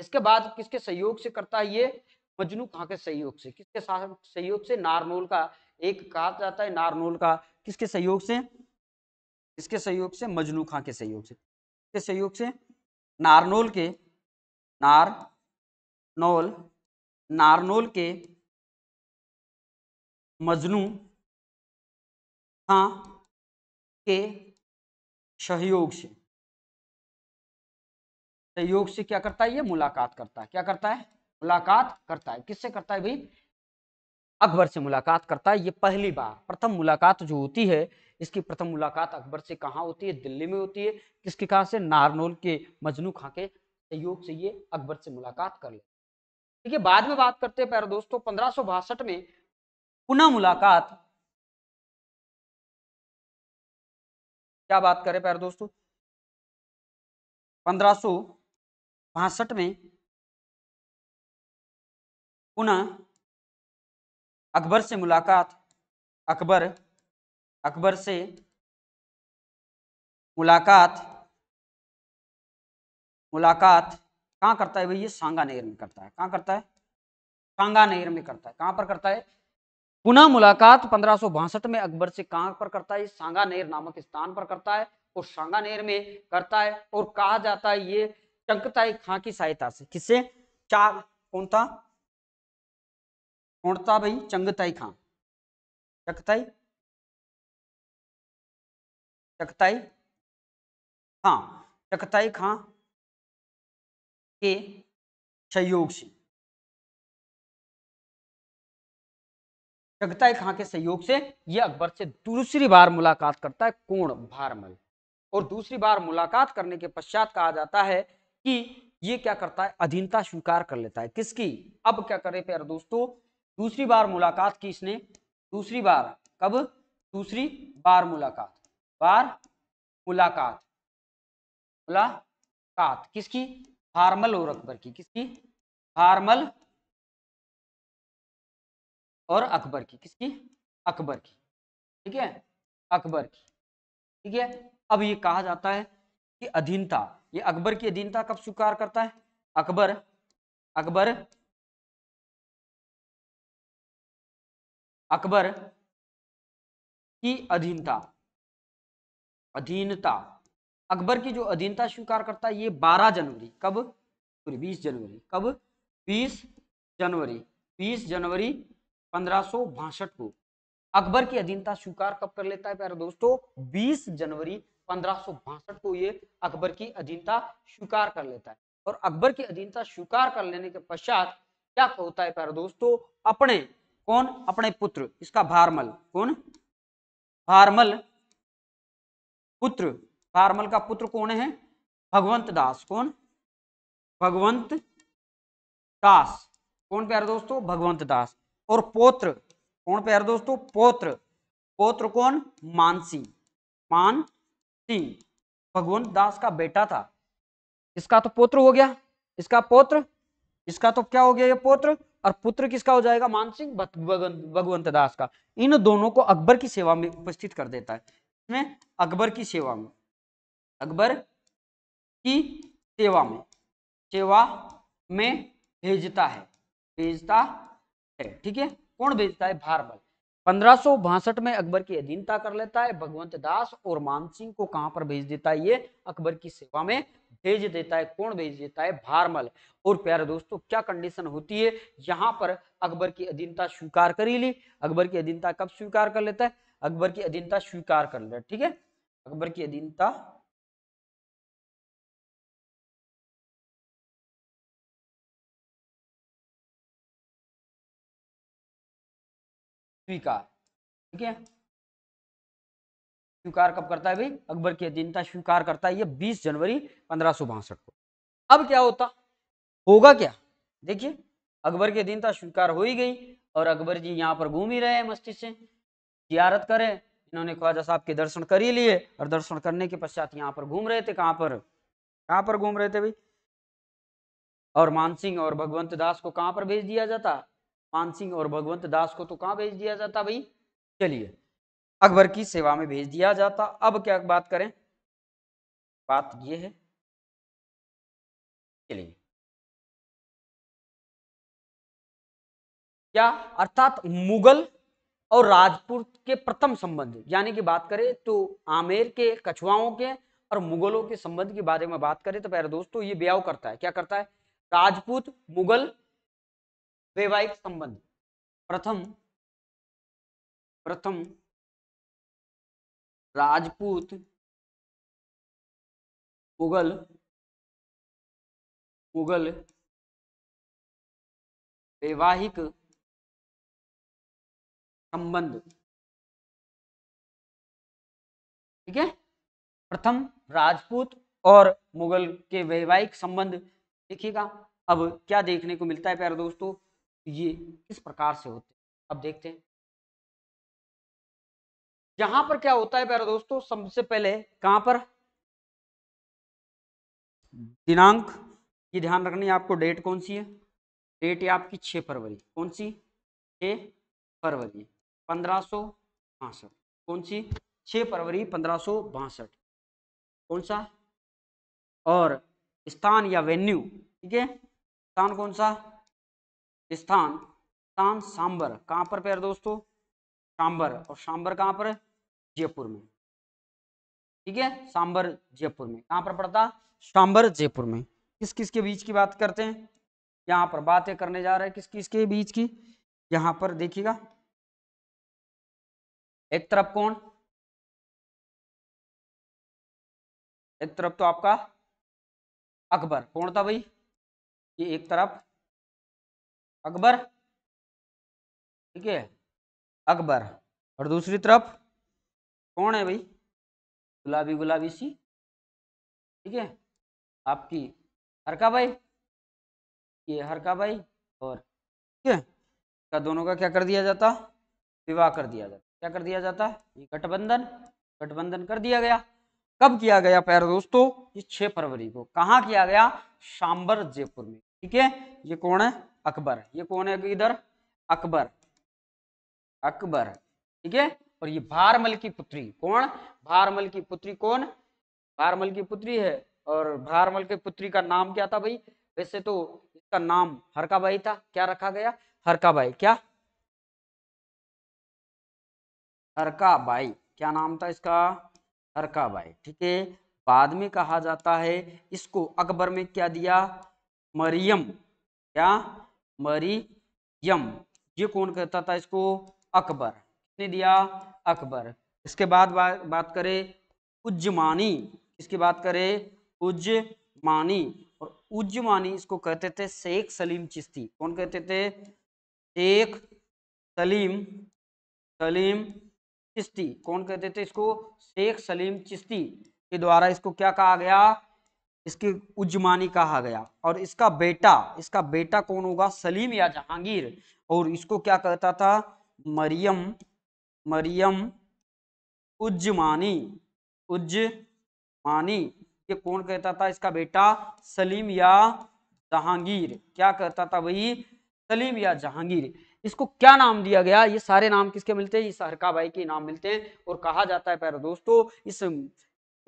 इसके बाद किसके सहयोग से करता है ये मजनू कहाँ के सहयोग से किसके सहयोग से नारनोल का एक कहा जाता है नारनोल का किसके सहयोग से किसके सहयोग से मजनू खां के सहयोग से के सहयोग से नारनोल के नार नोल नारनोल के मजनू खां के सहयोग से सहयोग से क्या करता है ये मुलाकात करता है क्या करता है मुलाकात करता है किससे करता है भाई अकबर से मुलाकात करता है ये पहली बार प्रथम मुलाकात जो होती है इसकी प्रथम मुलाकात अकबर से कहाँ होती है दिल्ली में होती है किसके कहाँ से नारनोल के मजनू खां के सहयोग से ये अकबर से मुलाकात कर ले ठीक है बाद में बात करते हैं प्यारे दोस्तों पंद्रह में पुनः मुलाकात क्या बात करें प्यारे दोस्तों पंद्रह में पुनः अकबर से मुलाकात अकबर अकबर से मुलाकात मुलाकात कहाँ करता है भैया सांगानेर में करता है कहाँ करता है सांगानेर में करता है कहाँ पर करता है पुनः मुलाकात पंद्रह में अकबर से कहाँ पर करता है सांगानेर नामक स्थान पर करता है और सांगानेर में करता है और कहा जाता है ये चंकताई खां की सहायता से किससे चार कौन था हुणता भई चंगताई खां चकताई चकताई खां चकताई खां के सहयोग से चकताई खां के सहयोग से यह अकबर से दूसरी बार मुलाकात करता है कोण भारमल और दूसरी बार मुलाकात करने के पश्चात कहा जाता है कि ये क्या करता है अधीनता स्वीकार कर लेता है किसकी अब क्या करे प्यार दोस्तों दूसरी बार मुलाकात की इसने दूसरी बार कब दूसरी बार मुलाकात बार मुलाकात मुलाकात किसकी फार्मल और अकबर की किसकी फार्मल और अकबर की किसकी अकबर की ठीक है अकबर की ठीक है अब ये कहा जाता है कि अधीनता ये अकबर की अधीनता कब स्वीकार करता है अकबर अकबर अकबर की अधीनता अधीनता अकबर की जो अधीनता स्वीकार करता है ये 12 जनवरी कब सॉरी जनवरी कब 20 जनवरी 20 जनवरी पंद्रह को अकबर की अधीनता स्वीकार कब कर लेता है प्यारे दोस्तों 20 जनवरी पंद्रह को ये अकबर की अधीनता स्वीकार कर लेता है और अकबर की अधीनता स्वीकार कर लेने के पश्चात क्या होता है प्यारे दोस्तों अपने कौन अपने पुत्र इसका भारमल कौन भारमल पुत्र भारमल का पुत्र कौन है भगवंत दास कौन भगवंत दास कौन प्यार दोस्तों भगवंत दास और पोत्र कौन प्यार दोस्तों पोत्र पोत्र कौन मानसी मान सिंह भगवंत दास का बेटा था इसका तो पोत्र हो गया इसका पोत्र इसका तो क्या हो गया ये पोत्र और पुत्र किसका हो जाएगा मानसिंह भगवंत दास का इन दोनों को अकबर की सेवा में उपस्थित कर देता है इसमें अकबर की सेवा में अकबर की सेवा में सेवा में भेजता है भेजता है ठीक है कौन भेजता है भारबल पंद्रह में अकबर की अधीनता कर लेता है भगवंत दास और मानसिंह को कहां पर भेज देता है ये अकबर की सेवा में भेज देता है कौन भेज देता है भारमल और प्यारे दोस्तों क्या कंडीशन होती है यहाँ पर अकबर की अधीनता स्वीकार कर ही ली अकबर की अधीनता कब स्वीकार कर लेता है अकबर की अधीनता स्वीकार कर लेता है ठीक है अकबर की अधीनता स्वीकार ठीक है स्वीकार कब करता है भाई अकबर की अधीनता स्वीकार करता है ये 20 जनवरी पंद्रह को अब क्या होता होगा क्या देखिए अकबर की अधीनता स्वीकार हो ही गई और अकबर जी यहाँ पर घूम ही रहे हैं मस्जिद से जियारत करे इन्होंने ख्वाजा साहब के दर्शन कर ही लिए और दर्शन करने के पश्चात यहाँ पर घूम रहे थे कहाँ पर कहाँ पर घूम रहे थे भाई और मानसिंह और भगवंत दास को कहाँ पर भेज दिया जाता मान सिंह और भगवंत दास को तो कहाँ भेज दिया जाता भाई चलिए अकबर की सेवा में भेज दिया जाता अब क्या बात करें बात ये है चलिए क्या अर्थात मुगल और राजपूत के प्रथम संबंध यानी कि बात करें तो आमेर के कछुआओं के और मुगलों के संबंध के बारे में बात करें तो पहले दोस्तों ये ब्याव करता है क्या करता है राजपूत मुगल वैवाहिक संबंध प्रथम प्रथम राजपूत मुगल मुगल वैवाहिक संबंध ठीक है प्रथम राजपूत और मुगल के वैवाहिक संबंध देखिएगा अब क्या देखने को मिलता है प्यारे दोस्तों ये किस प्रकार से होते हैं अब देखते हैं यहां पर क्या होता है प्यारे दोस्तों सबसे पहले कहां पर दिनांक ये ध्यान रखनी है आपको डेट कौन सी है डेट है आपकी छः फरवरी कौन सी छः फरवरी पंद्रह सो बासठ कौन सी छः फरवरी पंद्रह सो बासठ कौन सा और स्थान या वेन्यू ठीक है स्थान कौन सा स्थान स्थान सांबर कहां पर पैर दोस्तों सांबर और सांबर कहां पर जयपुर में ठीक है सांबर जयपुर में कहां पर पड़ता सांबर जयपुर में किस किस के बीच की बात करते हैं यहां पर बातें करने जा रहे हैं किस किस के बीच की यहां पर देखिएगा एक तरफ कौन एक तरफ तो आपका अकबर कौन था भाई ये एक तरफ अकबर ठीक है अकबर और दूसरी तरफ कौन है भाई गुलाबी गुलाबी सी ठीक है आपकी हरका भाई ये हरका भाई और ठीक है दोनों का क्या कर दिया जाता विवाह कर दिया जाता क्या कर दिया जाता ये गठबंधन गठबंधन कर दिया गया कब किया गया प्यार दोस्तों ये छह फरवरी को कहा किया गया सांबर जयपुर में ठीक है ये कौन है अकबर ये कौन है इधर अकबर अकबर ठीक है और ये भारमल की पुत्री कौन भारमल की पुत्री कौन भारमल की पुत्री है और भारमल की पुत्री का नाम क्या था भाई वैसे तो इसका नाम भाई था क्या रखा गया हरका भाई क्या हरका भाई क्या नाम था इसका भाई ठीक है बाद में कहा जाता है इसको अकबर में क्या दिया मरियम क्या मरियम ये कौन कहता था इसको अकबर किसने दिया अकबर इसके बाद बा, बात करें उज्जमानी इसकी बात करें उज्जमानी और उज्जमानी इसको कहते थे शेख सलीम चिश्ती कौन कहते थे शेख सलीम सलीम चिश्ती कौन कहते थे इसको शेख सलीम चिश्ती के द्वारा इसको क्या कहा गया इसकी उज्जमानी कहा गया और इसका बेटा इसका बेटा कौन होगा सलीम या जहांगीर और इसको क्या कहता था मरियम मरियम उज्जमानी उज्जमानी ये कौन कहता था इसका बेटा सलीम या जहांगीर क्या कहता था वही सलीम या जहांगीर इसको क्या नाम दिया गया ये सारे नाम किसके मिलते हैं ये सरका भाई के नाम मिलते हैं और कहा जाता है प्यारे दोस्तों इस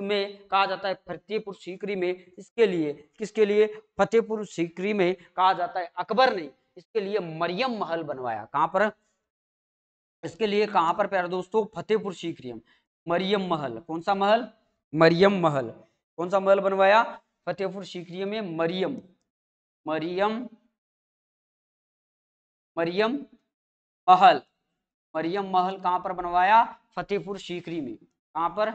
में कहा जाता है फतेहपुर सीकरी में इसके लिए किसके लिए फतेहपुर सीकरी में कहा जाता है अकबर ने इसके लिए मरियम महल बनवाया कहाँ पर इसके लिए कहाँ पर प्यारे दोस्तों फतेहपुर सीकरी मरियम महल कौन सा महल मरियम महल कौन सा महल बनवाया फतेहपुर सीकरी में मरियम मरियम मरियम महल मरियम महल कहाँ पर बनवाया फतेहपुर सीकरी में कहाँ पर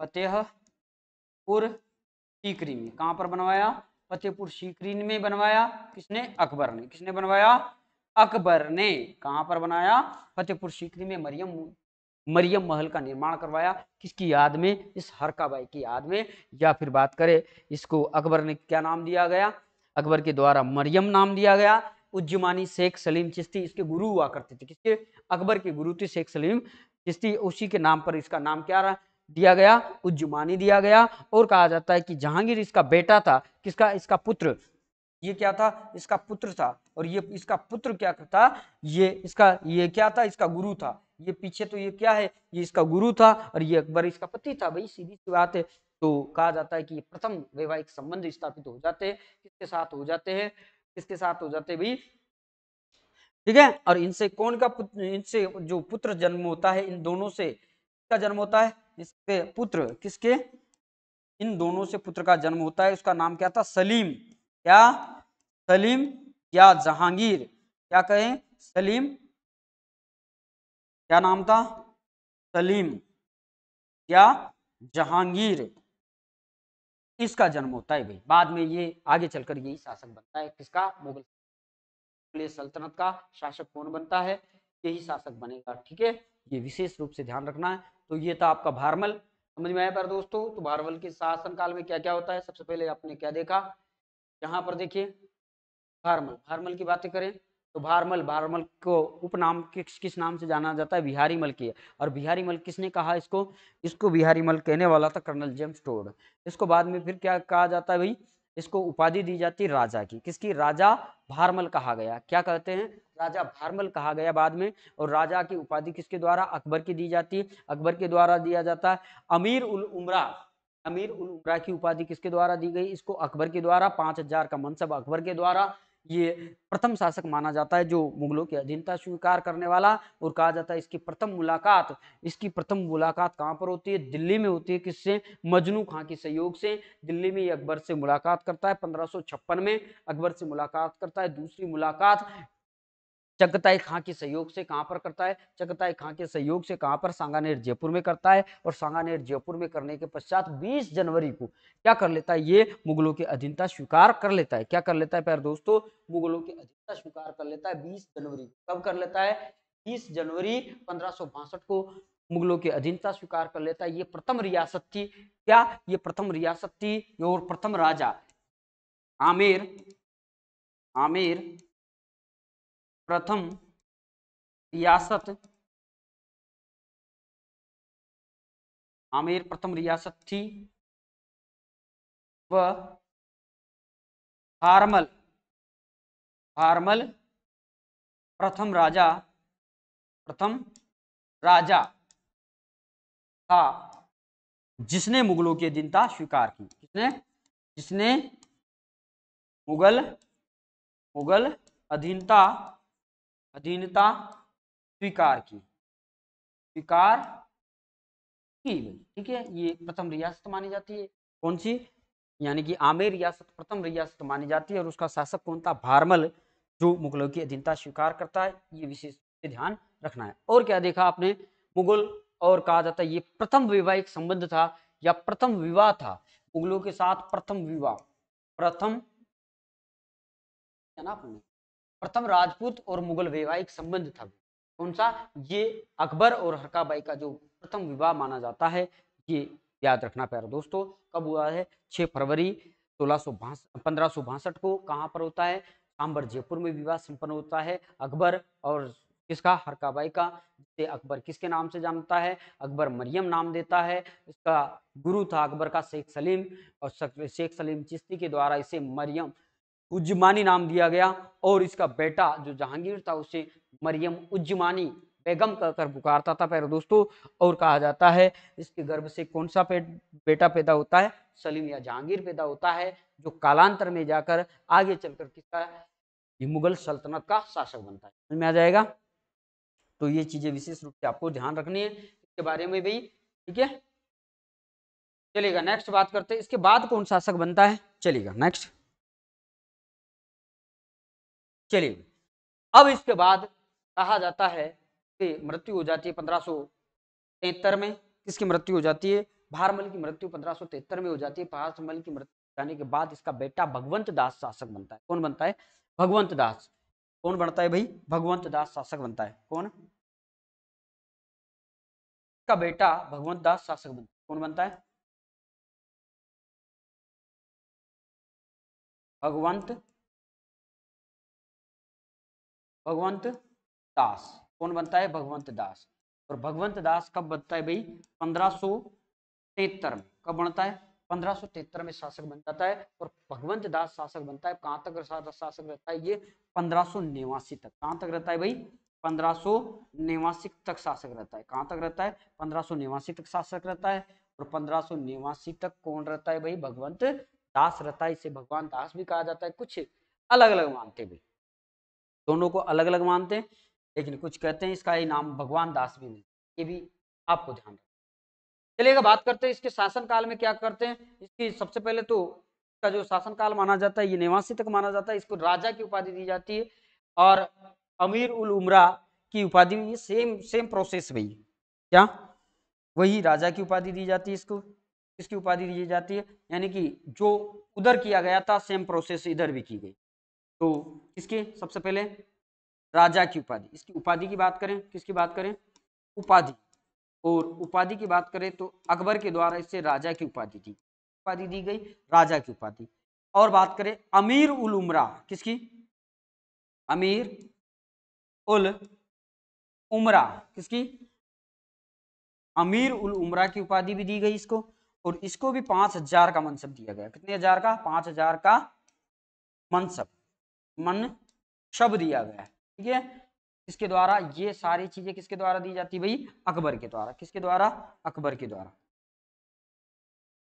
फतेहपुर सीकरी में कहां पर बनवाया फतेहपुर सीकरी में बनवाया किसने अकबर ने किसने बनवाया अकबर ने कहां पर बनाया फतेहपुर सीकरी में मरियम मरियम महल का निर्माण करवाया किसकी याद में इस हरकाबाई की याद में या फिर बात करें इसको अकबर ने क्या नाम दिया गया अकबर के द्वारा मरियम नाम दिया गया उज्जमानी शेख सलीम चिश्ती इसके गुरु हुआ करते थे किसके अकबर के गुरु थे शेख सलीम चिश्ती उसी के नाम पर इसका नाम क्या रहा दिया गया उज्जुमानी दिया गया और कहा जाता है कि जहांगीर इसका बेटा था किसका इसका पुत्र ये क्या था इसका पुत्र था और ये इसका पुत्र क्या था ये इसका ये क्या था इसका गुरु था ये पीछे तो ये क्या है ये इसका गुरु था और ये अकबर इसका पति था भाई सीधी सी बात है तो कहा जाता है कि प्रथम वैवाहिक संबंध स्थापित हो जाते हैं किसके साथ हो जाते हैं किसके साथ हो जाते भाई ठीक है और इनसे कौन का पुत्र इनसे जो पुत्र जन्म होता है इन दोनों से का जन्म होता है इसके पुत्र किसके इन दोनों से पुत्र का जन्म होता है उसका नाम क्या था सलीम क्या सलीम या जहांगीर क्या कहें सलीम क्या नाम था सलीम या जहांगीर इसका जन्म होता है भाई बाद में ये आगे चलकर यही शासक बनता है किसका मुगल सल्तनत का शासक कौन बनता है यही शासक बनेगा ठीक है ये विशेष रूप से ध्यान रखना है तो ये था आपका भारमल समझ में आया पर दोस्तों तो भारमल के शासन काल में क्या क्या होता है सबसे पहले आपने क्या देखा यहाँ पर देखिए भारमल भारमल की बातें करें तो भारमल भारमल को उपनाम किस किस नाम से जाना जाता है बिहारी मल की और बिहारी मल किसने कहा इसको इसको बिहारी मल कहने वाला था कर्नल जेम्स टोड इसको बाद में फिर क्या कहा जाता है भाई इसको उपाधि दी जाती राजा की किसकी राजा भारमल कहा गया क्या कहते हैं राजा भारमल कहा गया बाद में और राजा की उपाधि किसके द्वारा अकबर की दी जाती है अकबर के द्वारा दिया जाता है अमीर उल उमरा अमीर उल उमरा की उपाधि किसके द्वारा दी गई इसको अकबर के द्वारा पांच हजार का मनसब अकबर के द्वारा ये प्रथम शासक माना जाता है जो मुगलों की अधीनता स्वीकार करने वाला और कहा जाता है इसकी प्रथम मुलाकात इसकी प्रथम मुलाकात कहाँ पर होती है दिल्ली में होती है किससे मजनू खां के सहयोग से दिल्ली में ये अकबर से मुलाकात करता है पंद्रह में अकबर से मुलाकात करता है दूसरी मुलाकात चगताई खां के सहयोग से कहाँ पर करता है चगताई खां के सहयोग से कहाँ पर सांगानेर जयपुर में करता है और सांगानेर जयपुर में करने के पश्चात 20 जनवरी को क्या कर लेता है ये मुगलों की अधीनता स्वीकार कर लेता है क्या कर लेता है प्यार दोस्तों मुगलों की अधीनता स्वीकार कर लेता है बीस जनवरी कब कर लेता है बीस जनवरी पंद्रह को मुगलों की अधीनता स्वीकार कर लेता है ये प्रथम रियासत थी क्या ये प्रथम रियासत थी और प्रथम राजा आमिर आमिर प्रथम रियासत आमेर प्रथम रियासत थी व हारमल हारमल प्रथम राजा प्रथम राजा था जिसने मुगलों की अधीनता स्वीकार की किसने जिसने मुगल मुगल अधीनता अधीनता स्वीकार की स्वीकार की गई ठीक है ये प्रथम रियासत मानी जाती है कौन सी यानी कि आमेर रियासत प्रथम रियासत मानी जाती है और उसका शासक कौन था भारमल जो मुगलों की अधीनता स्वीकार करता है ये विशेष ध्यान रखना है और क्या देखा आपने मुगल और कहा जाता है ये प्रथम वैवाहिक संबंध था या प्रथम विवाह था मुगलों के साथ प्रथम विवाह प्रथम क्या ना आपने प्रथम राजपूत और मुगल वैवाहिक संबंध था कौन सा ये अकबर और हरकाबाई का जो प्रथम विवाह माना जाता है ये याद रखना प्यारा दोस्तों कब हुआ है 6 फरवरी सोलह सौ बासठ को कहाँ पर होता है सांबर जयपुर में विवाह संपन्न होता है अकबर और किसका हरकाबाई का जिसे अकबर किसके नाम से जानता है अकबर मरियम नाम देता है इसका गुरु था अकबर का शेख सलीम और शेख सलीम चिश्ती के द्वारा इसे मरियम उज्जमानी नाम दिया गया और इसका बेटा जो जहांगीर था उसे मरियम उज्जमानी बेगम कहकर पुकारता था पहले दोस्तों और कहा जाता है इसके गर्भ से कौन सा बेटा पैदा होता है सलीम या जहांगीर पैदा होता है जो कालांतर में जाकर आगे चलकर किसका मुगल सल्तनत का शासक बनता है समझ में आ जाएगा तो ये चीजें विशेष रूप से आपको ध्यान रखनी है इसके बारे में भी ठीक है चलेगा नेक्स्ट बात करते हैं इसके बाद कौन शासक बनता है चलेगा नेक्स्ट चलिए अब इसके बाद कहा जाता है कि मृत्यु हो जाती है पंद्रह में किसकी मृत्यु हो जाती है भारमल की मृत्यु पंद्रह में हो जाती है भारमल की मृत्यु जाने के बाद इसका बेटा भगवंत दास शासक बनता है कौन बनता है भगवंत दास कौन बनता है भाई भगवंत दास शासक बनता है कौन का बेटा भगवंत दास शासक बनता है कौन बनता है भगवंत भगवंत दास कौन बनता है भगवंत दास और भगवंत दास कब बनता है भाई पंद्रह में कब बनता है पंद्रह में शासक बन जाता है और भगवंत दास शासक बनता है कहाँ तक शासक रहता है ये पंद्रह तक कहाँ तक रहता है भाई पंद्रह तक शासक रहता है कहाँ तक रहता है पंद्रह तक शासक रहता है और पंद्रह तक कौन रहता है भाई भगवंत दास रहता है इसे भगवान दास भी कहा जाता है कुछ अलग अलग मानते भाई दोनों को अलग अलग मानते हैं लेकिन कुछ कहते हैं इसका ही नाम भगवान दास भी मिलता ये भी आपको ध्यान चलिएगा बात करते हैं इसके शासन काल में क्या करते हैं इसकी सबसे पहले तो इसका जो शासन काल माना जाता है ये निवासी तक माना जाता है इसको राजा की उपाधि दी जाती है और अमीर उल उमरा की उपाधि भी सेम सेम प्रोसेस वही है क्या वही राजा की उपाधि दी जाती है इसको इसकी उपाधि दी जाती है यानी कि जो उधर किया गया था सेम प्रोसेस इधर भी की गई तो इसके सबसे पहले राजा की उपाधि इसकी उपाधि की बात करें किसकी बात करें उपाधि और उपाधि की बात करें तो अकबर के द्वारा इससे राजा की उपाधि दी उपाधि दी गई राजा की उपाधि और बात करें अमीर उल उमरा किसकी अमीर उल उमरा किसकी अमीर उल उमरा की उपाधि भी दी गई इसको और इसको भी पांच हजार का मनसब दिया गया कितने हजार का पांच हजार का मनसब मन शब दिया गया है ठीक है इसके द्वारा ये सारी चीजें किसके द्वारा दी जाती भाई अकबर के द्वारा किसके द्वारा अकबर के द्वारा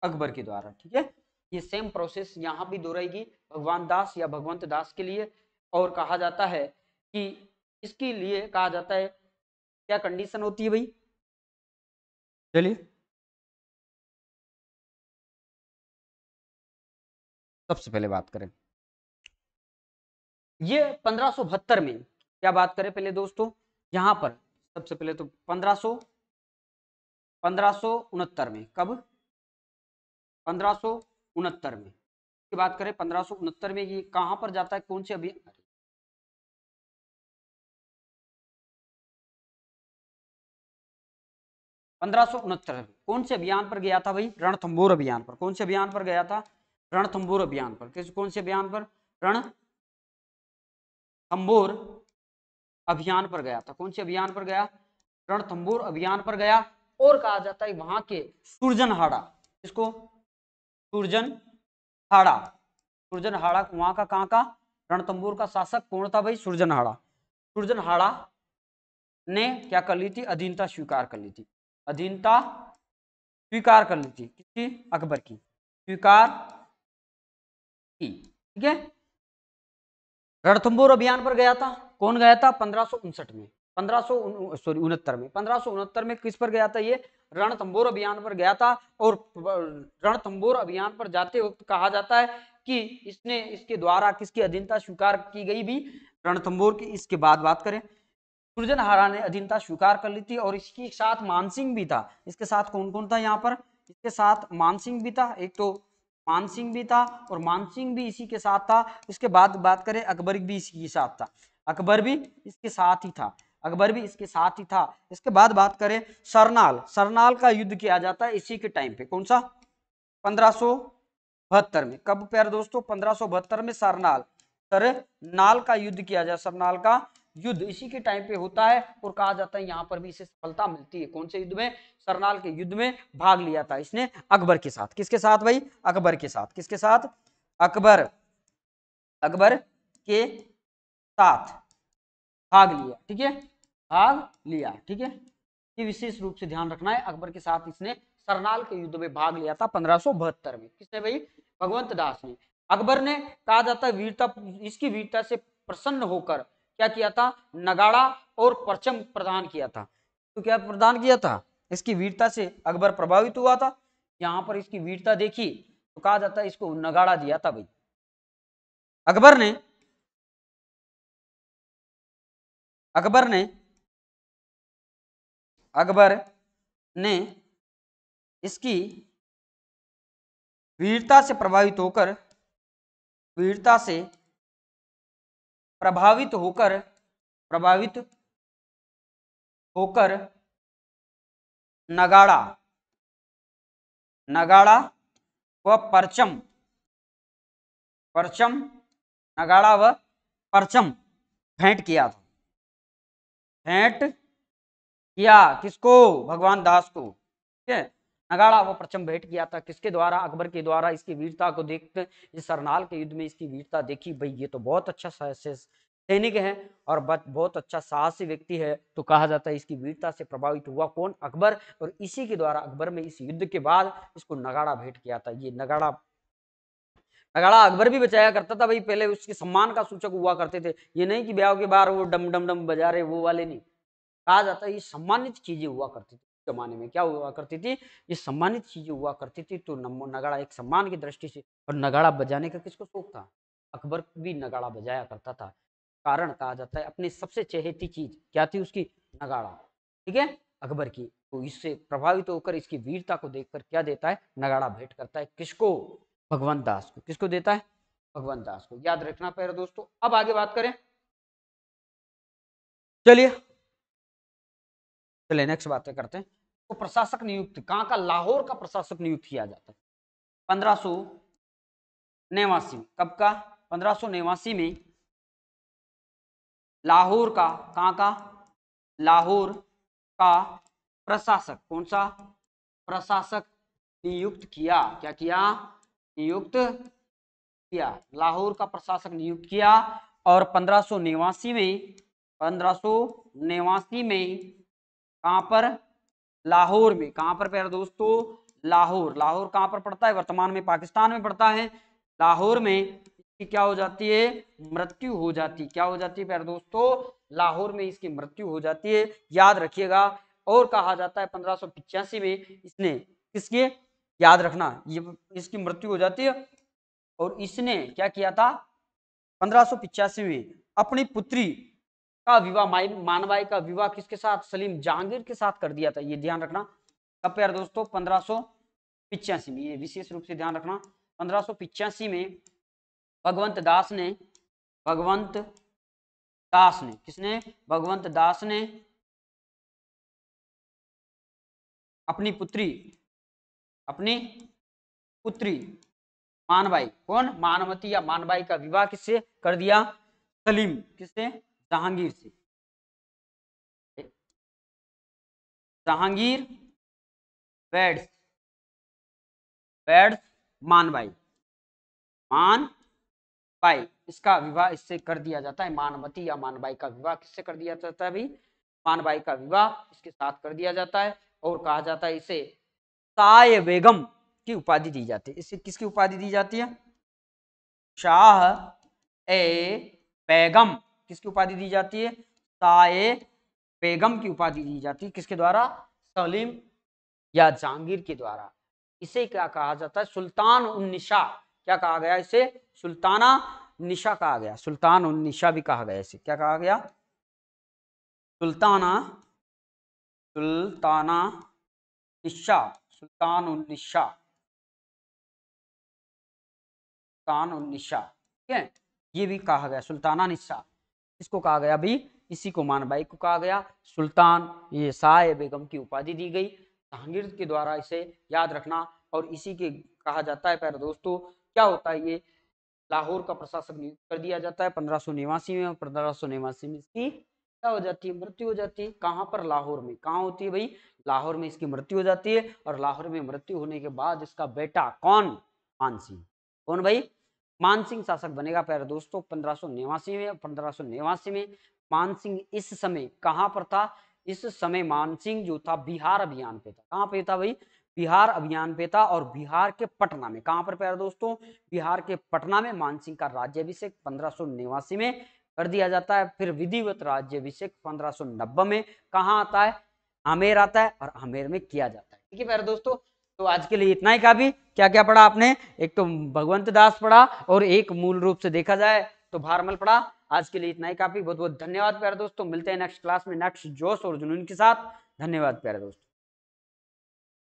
अकबर के द्वारा ठीक है ये सेम प्रोसेस यहाँ भी दोहराएगी भगवान दास या भगवंत दास के लिए और कहा जाता है कि इसके लिए कहा जाता है क्या कंडीशन होती है भाई चलिए सबसे पहले बात करें ये पंद्रह में क्या बात करें पहले दोस्तों यहां पर सबसे पहले तो पंद्रह सो पंद्रह में कब पंद्रह में की बात करें पंद्रह में ये कहां पर जाता है कौन से अभी पंद्रह कौन से अभियान पर गया था भाई रणथंबोर अभियान पर कौन से अभियान पर गया था रणथंबोर अभियान पर किस कौन से अभियान पर रण रणथम्बोर अभियान पर गया था कौन से अभियान पर गया रणथम्बोर अभियान पर गया और कहा जाता है वहां के सुरजनहाड़ा इसको सुरजनहाड़ा सुरजनहाड़ा वहां का कहाँ का रणथम्बोर का शासक कौन था भाई सुरजनहाड़ा सुरजनहाड़ा ने क्या कर ली थी अधीनता स्वीकार कर ली थी अधीनता स्वीकार कर ली थी किसकी अकबर की स्वीकार की ठीक है रणथम्बोर अभियान पर गया था कौन गया था पंद्रह में पंद्रह सॉरी उनहत्तर में पंद्रह में किस पर गया था ये रणथम्बोर अभियान पर गया था और रणथम्बोर अभियान पर जाते वक्त कहा जाता है कि इसने इसके द्वारा किसकी अधीनता स्वीकार की गई भी रणथम्बोर की इसके बाद बात करें गुर्जनहारा ने अधीनता स्वीकार कर ली थी और इसके साथ मानसिंह भी था इसके साथ कौन कौन था यहाँ पर इसके साथ मानसिंह भी था एक तो मानसिंह भी था और मानसिंह भी इसी के साथ था उसके बाद बात करें अकबर भी इसी के साथ था अकबर भी इसके साथ ही था अकबर भी इसके साथ ही था इसके बाद बात करें सरनाल सरनाल का युद्ध किया जाता है इसी के टाइम पे कौन सा पंद्रह में कब प्यार दोस्तों पंद्रह में सरनाल सरनाल का युद्ध किया जाए सरनाल का युद्ध इसी के टाइम पे होता है और कहा जाता है यहाँ पर भी इसे सफलता मिलती है कौन से युद्ध में सरनाल के युद्ध में भाग लिया था इसने अकबर के साथ किसके साथ भाई अकबर के साथ किसके साथ अकबर अकबर के साथ भाग लिया ठीक है भाग लिया ठीक है ये विशेष रूप से ध्यान रखना है अकबर के साथ इसने सरनाल के युद्ध में भाग लिया था पंद्रह में किसने भाई भगवंत दास ने अकबर ने कहा जाता है वीरता इसकी वीरता से प्रसन्न होकर क्या किया था नगाड़ा और परचम प्रदान किया था तो क्या प्रदान किया था इसकी वीरता से अकबर प्रभावित हुआ था यहाँ पर इसकी वीरता देखी तो कहा जाता है इसको नगाड़ा दिया था भाई अकबर ने अकबर ने अकबर ने इसकी वीरता से प्रभावित होकर वीरता से प्रभावित होकर प्रभावित होकर नगाड़ा नगाड़ा व परचम परचम नगाड़ा व परचम भेंट किया था भेंट किया किसको भगवान दास को ठीक है नगाड़ा वो प्रथम भेंट किया था किसके द्वारा अकबर के द्वारा इसकी वीरता को देखते इस सरनाल के युद्ध में इसकी वीरता देखी भाई ये तो बहुत अच्छा सैनिक है और बहुत अच्छा साहसी व्यक्ति है तो कहा जाता है इसकी वीरता से प्रभावित हुआ कौन अकबर और इसी के द्वारा अकबर में इस युद्ध के बाद इसको नगाड़ा भेंट किया था ये नगाड़ा नगाड़ा अकबर भी बचाया करता था भाई पहले उसके सम्मान का सूचक हुआ करते थे ये नहीं कि ब्याह के बाहर वो डम डम डम बजा रहे वो वाले नहीं कहा जाता है ये सम्मानित चीजें हुआ करती थी जमाने में क्या हुआ करती थी ये सम्मानित चीज़ें हुआ करती थी तो नगाड़ा एक सम्मान की दृष्टि से और नगाड़ा बजाने का किसको शौक था अकबर भी नगाड़ा बजाया करता था कारण कहा जाता है अपनी सबसे चहेती चीज क्या थी उसकी नगाड़ा ठीक है अकबर की तो इससे प्रभावित होकर इसकी वीरता को देखकर क्या देता है नगाड़ा भेंट करता है किसको भगवान दास को किसको देता है भगवान दास को याद रखना पैर दोस्तों अब आगे बात करें चलिए चले नेक्स्ट बातें करते हैं तो प्रशासक नियुक्त कहाँ का लाहौर का प्रशासक नियुक्त किया जाता है पंद्रह सो नेवासी कब का पंद्रह नेवासी में लाहौर का कहाँ का लाहौर का प्रशासक कौन सा प्रशासक नियुक्त किया क्या किया नियुक्त किया लाहौर का प्रशासक नियुक्त किया और पंद्रह में पंद्रह में कहां पर लाहौर में कहां पर प्यारे दोस्तों लाहौर लाहौर कहां पर पड़ता है वर्तमान में पाकिस्तान में पड़ता है लाहौर में इसकी क्या हो जाती है मृत्यु हो जाती क्या हो जाती है प्यारे दोस्तों लाहौर में इसकी मृत्यु हो जाती है याद रखिएगा और कहा जाता है पंद्रह में इसने किसके याद रखना ये इसकी मृत्यु हो जाती है और इसने क्या किया था पंद्रह में अपनी पुत्री का विवाह मानवाई का विवाह किसके साथ सलीम जहांगीर के साथ कर दिया था ये ध्यान रखना कब प्यार दोस्तों पंद्रह में ये विशेष रूप से ध्यान रखना पंद्रह में भगवंत दास ने भगवंत दास ने किसने भगवंत दास ने अपनी पुत्री अपनी पुत्री मानबाई कौन मानवती या मानबाई का विवाह किससे कर दिया सलीम किससे जहांगीर से जहांगीर बैड्स बैड्स मान भाई मान भाई इसका विवाह इससे कर दिया जाता है मानवती या मानबाई का विवाह किससे कर दिया जाता है भाई मानबाई का विवाह इसके साथ कर दिया जाता है और कहा जाता है इसे साय बेगम की उपाधि दी जाती है इसे किसकी उपाधि दी जाती है शाह ए बेगम किसकी उपाधि दी जाती है ताए बेगम की उपाधि दी जाती है किसके द्वारा सलीम या जहांगीर के द्वारा इसे क्या कहा जाता है सुल्तान उन्निशा क्या कहा गया इसे सुल्ताना निशा कहा गया सुल्तान उन्निशा भी कहा गया इसे क्या कहा गया सुल्ताना सुल्ताना निशा सुल्तान उन्निशा सुल्तान उन्निशा ठीक है ये भी कहा गया सुल्ताना निशा इसको कहा गया भी इसी को मानबाई को कहा गया सुल्तान ये साय बेगम की उपाधि दी गई जहांगीर के द्वारा इसे याद रखना और इसी के कहा जाता है पैर दोस्तों क्या होता है ये लाहौर का प्रशासक नियुक्त कर दिया जाता है पंद्रह में और पंद्रह में इसकी क्या हो जाती है मृत्यु हो जाती है कहाँ पर लाहौर में कहाँ होती है भाई लाहौर में इसकी मृत्यु हो जाती है और लाहौर में मृत्यु होने के बाद इसका बेटा कौन मानसिंह कौन भाई मानसिंह शासक बनेगा प्यारे दोस्तों पंद्रह सो निवासी में पंद्रह सो निवासी में मानसिंह इस समय कहाँ पर था इस समय मानसिंह जो था बिहार अभियान पे था कहाँ पे था भाई बिहार अभियान पे था और बिहार के पटना में कहाँ पर प्यारे दोस्तों बिहार के पटना में मानसिंह का राज्य अभिषेक पंद्रह सौ निवासी में कर दिया जाता है फिर विधिवत राज्य अभिषेक पंद्रह में कहाँ आता है आमेर आता है और आमेर में किया जाता है ठीक है प्यारे दोस्तों तो आज के लिए इतना ही काफी क्या क्या पढ़ा आपने एक तो भगवंत दास पढ़ा और एक मूल रूप से देखा जाए तो भारमल पढ़ा आज के लिए इतना ही काफी बहुत बहुत धन्यवाद प्यारे दोस्तों मिलते हैं नेक्स्ट क्लास में नेक्स्ट जोश और जुनून के साथ धन्यवाद प्यारे दोस्तों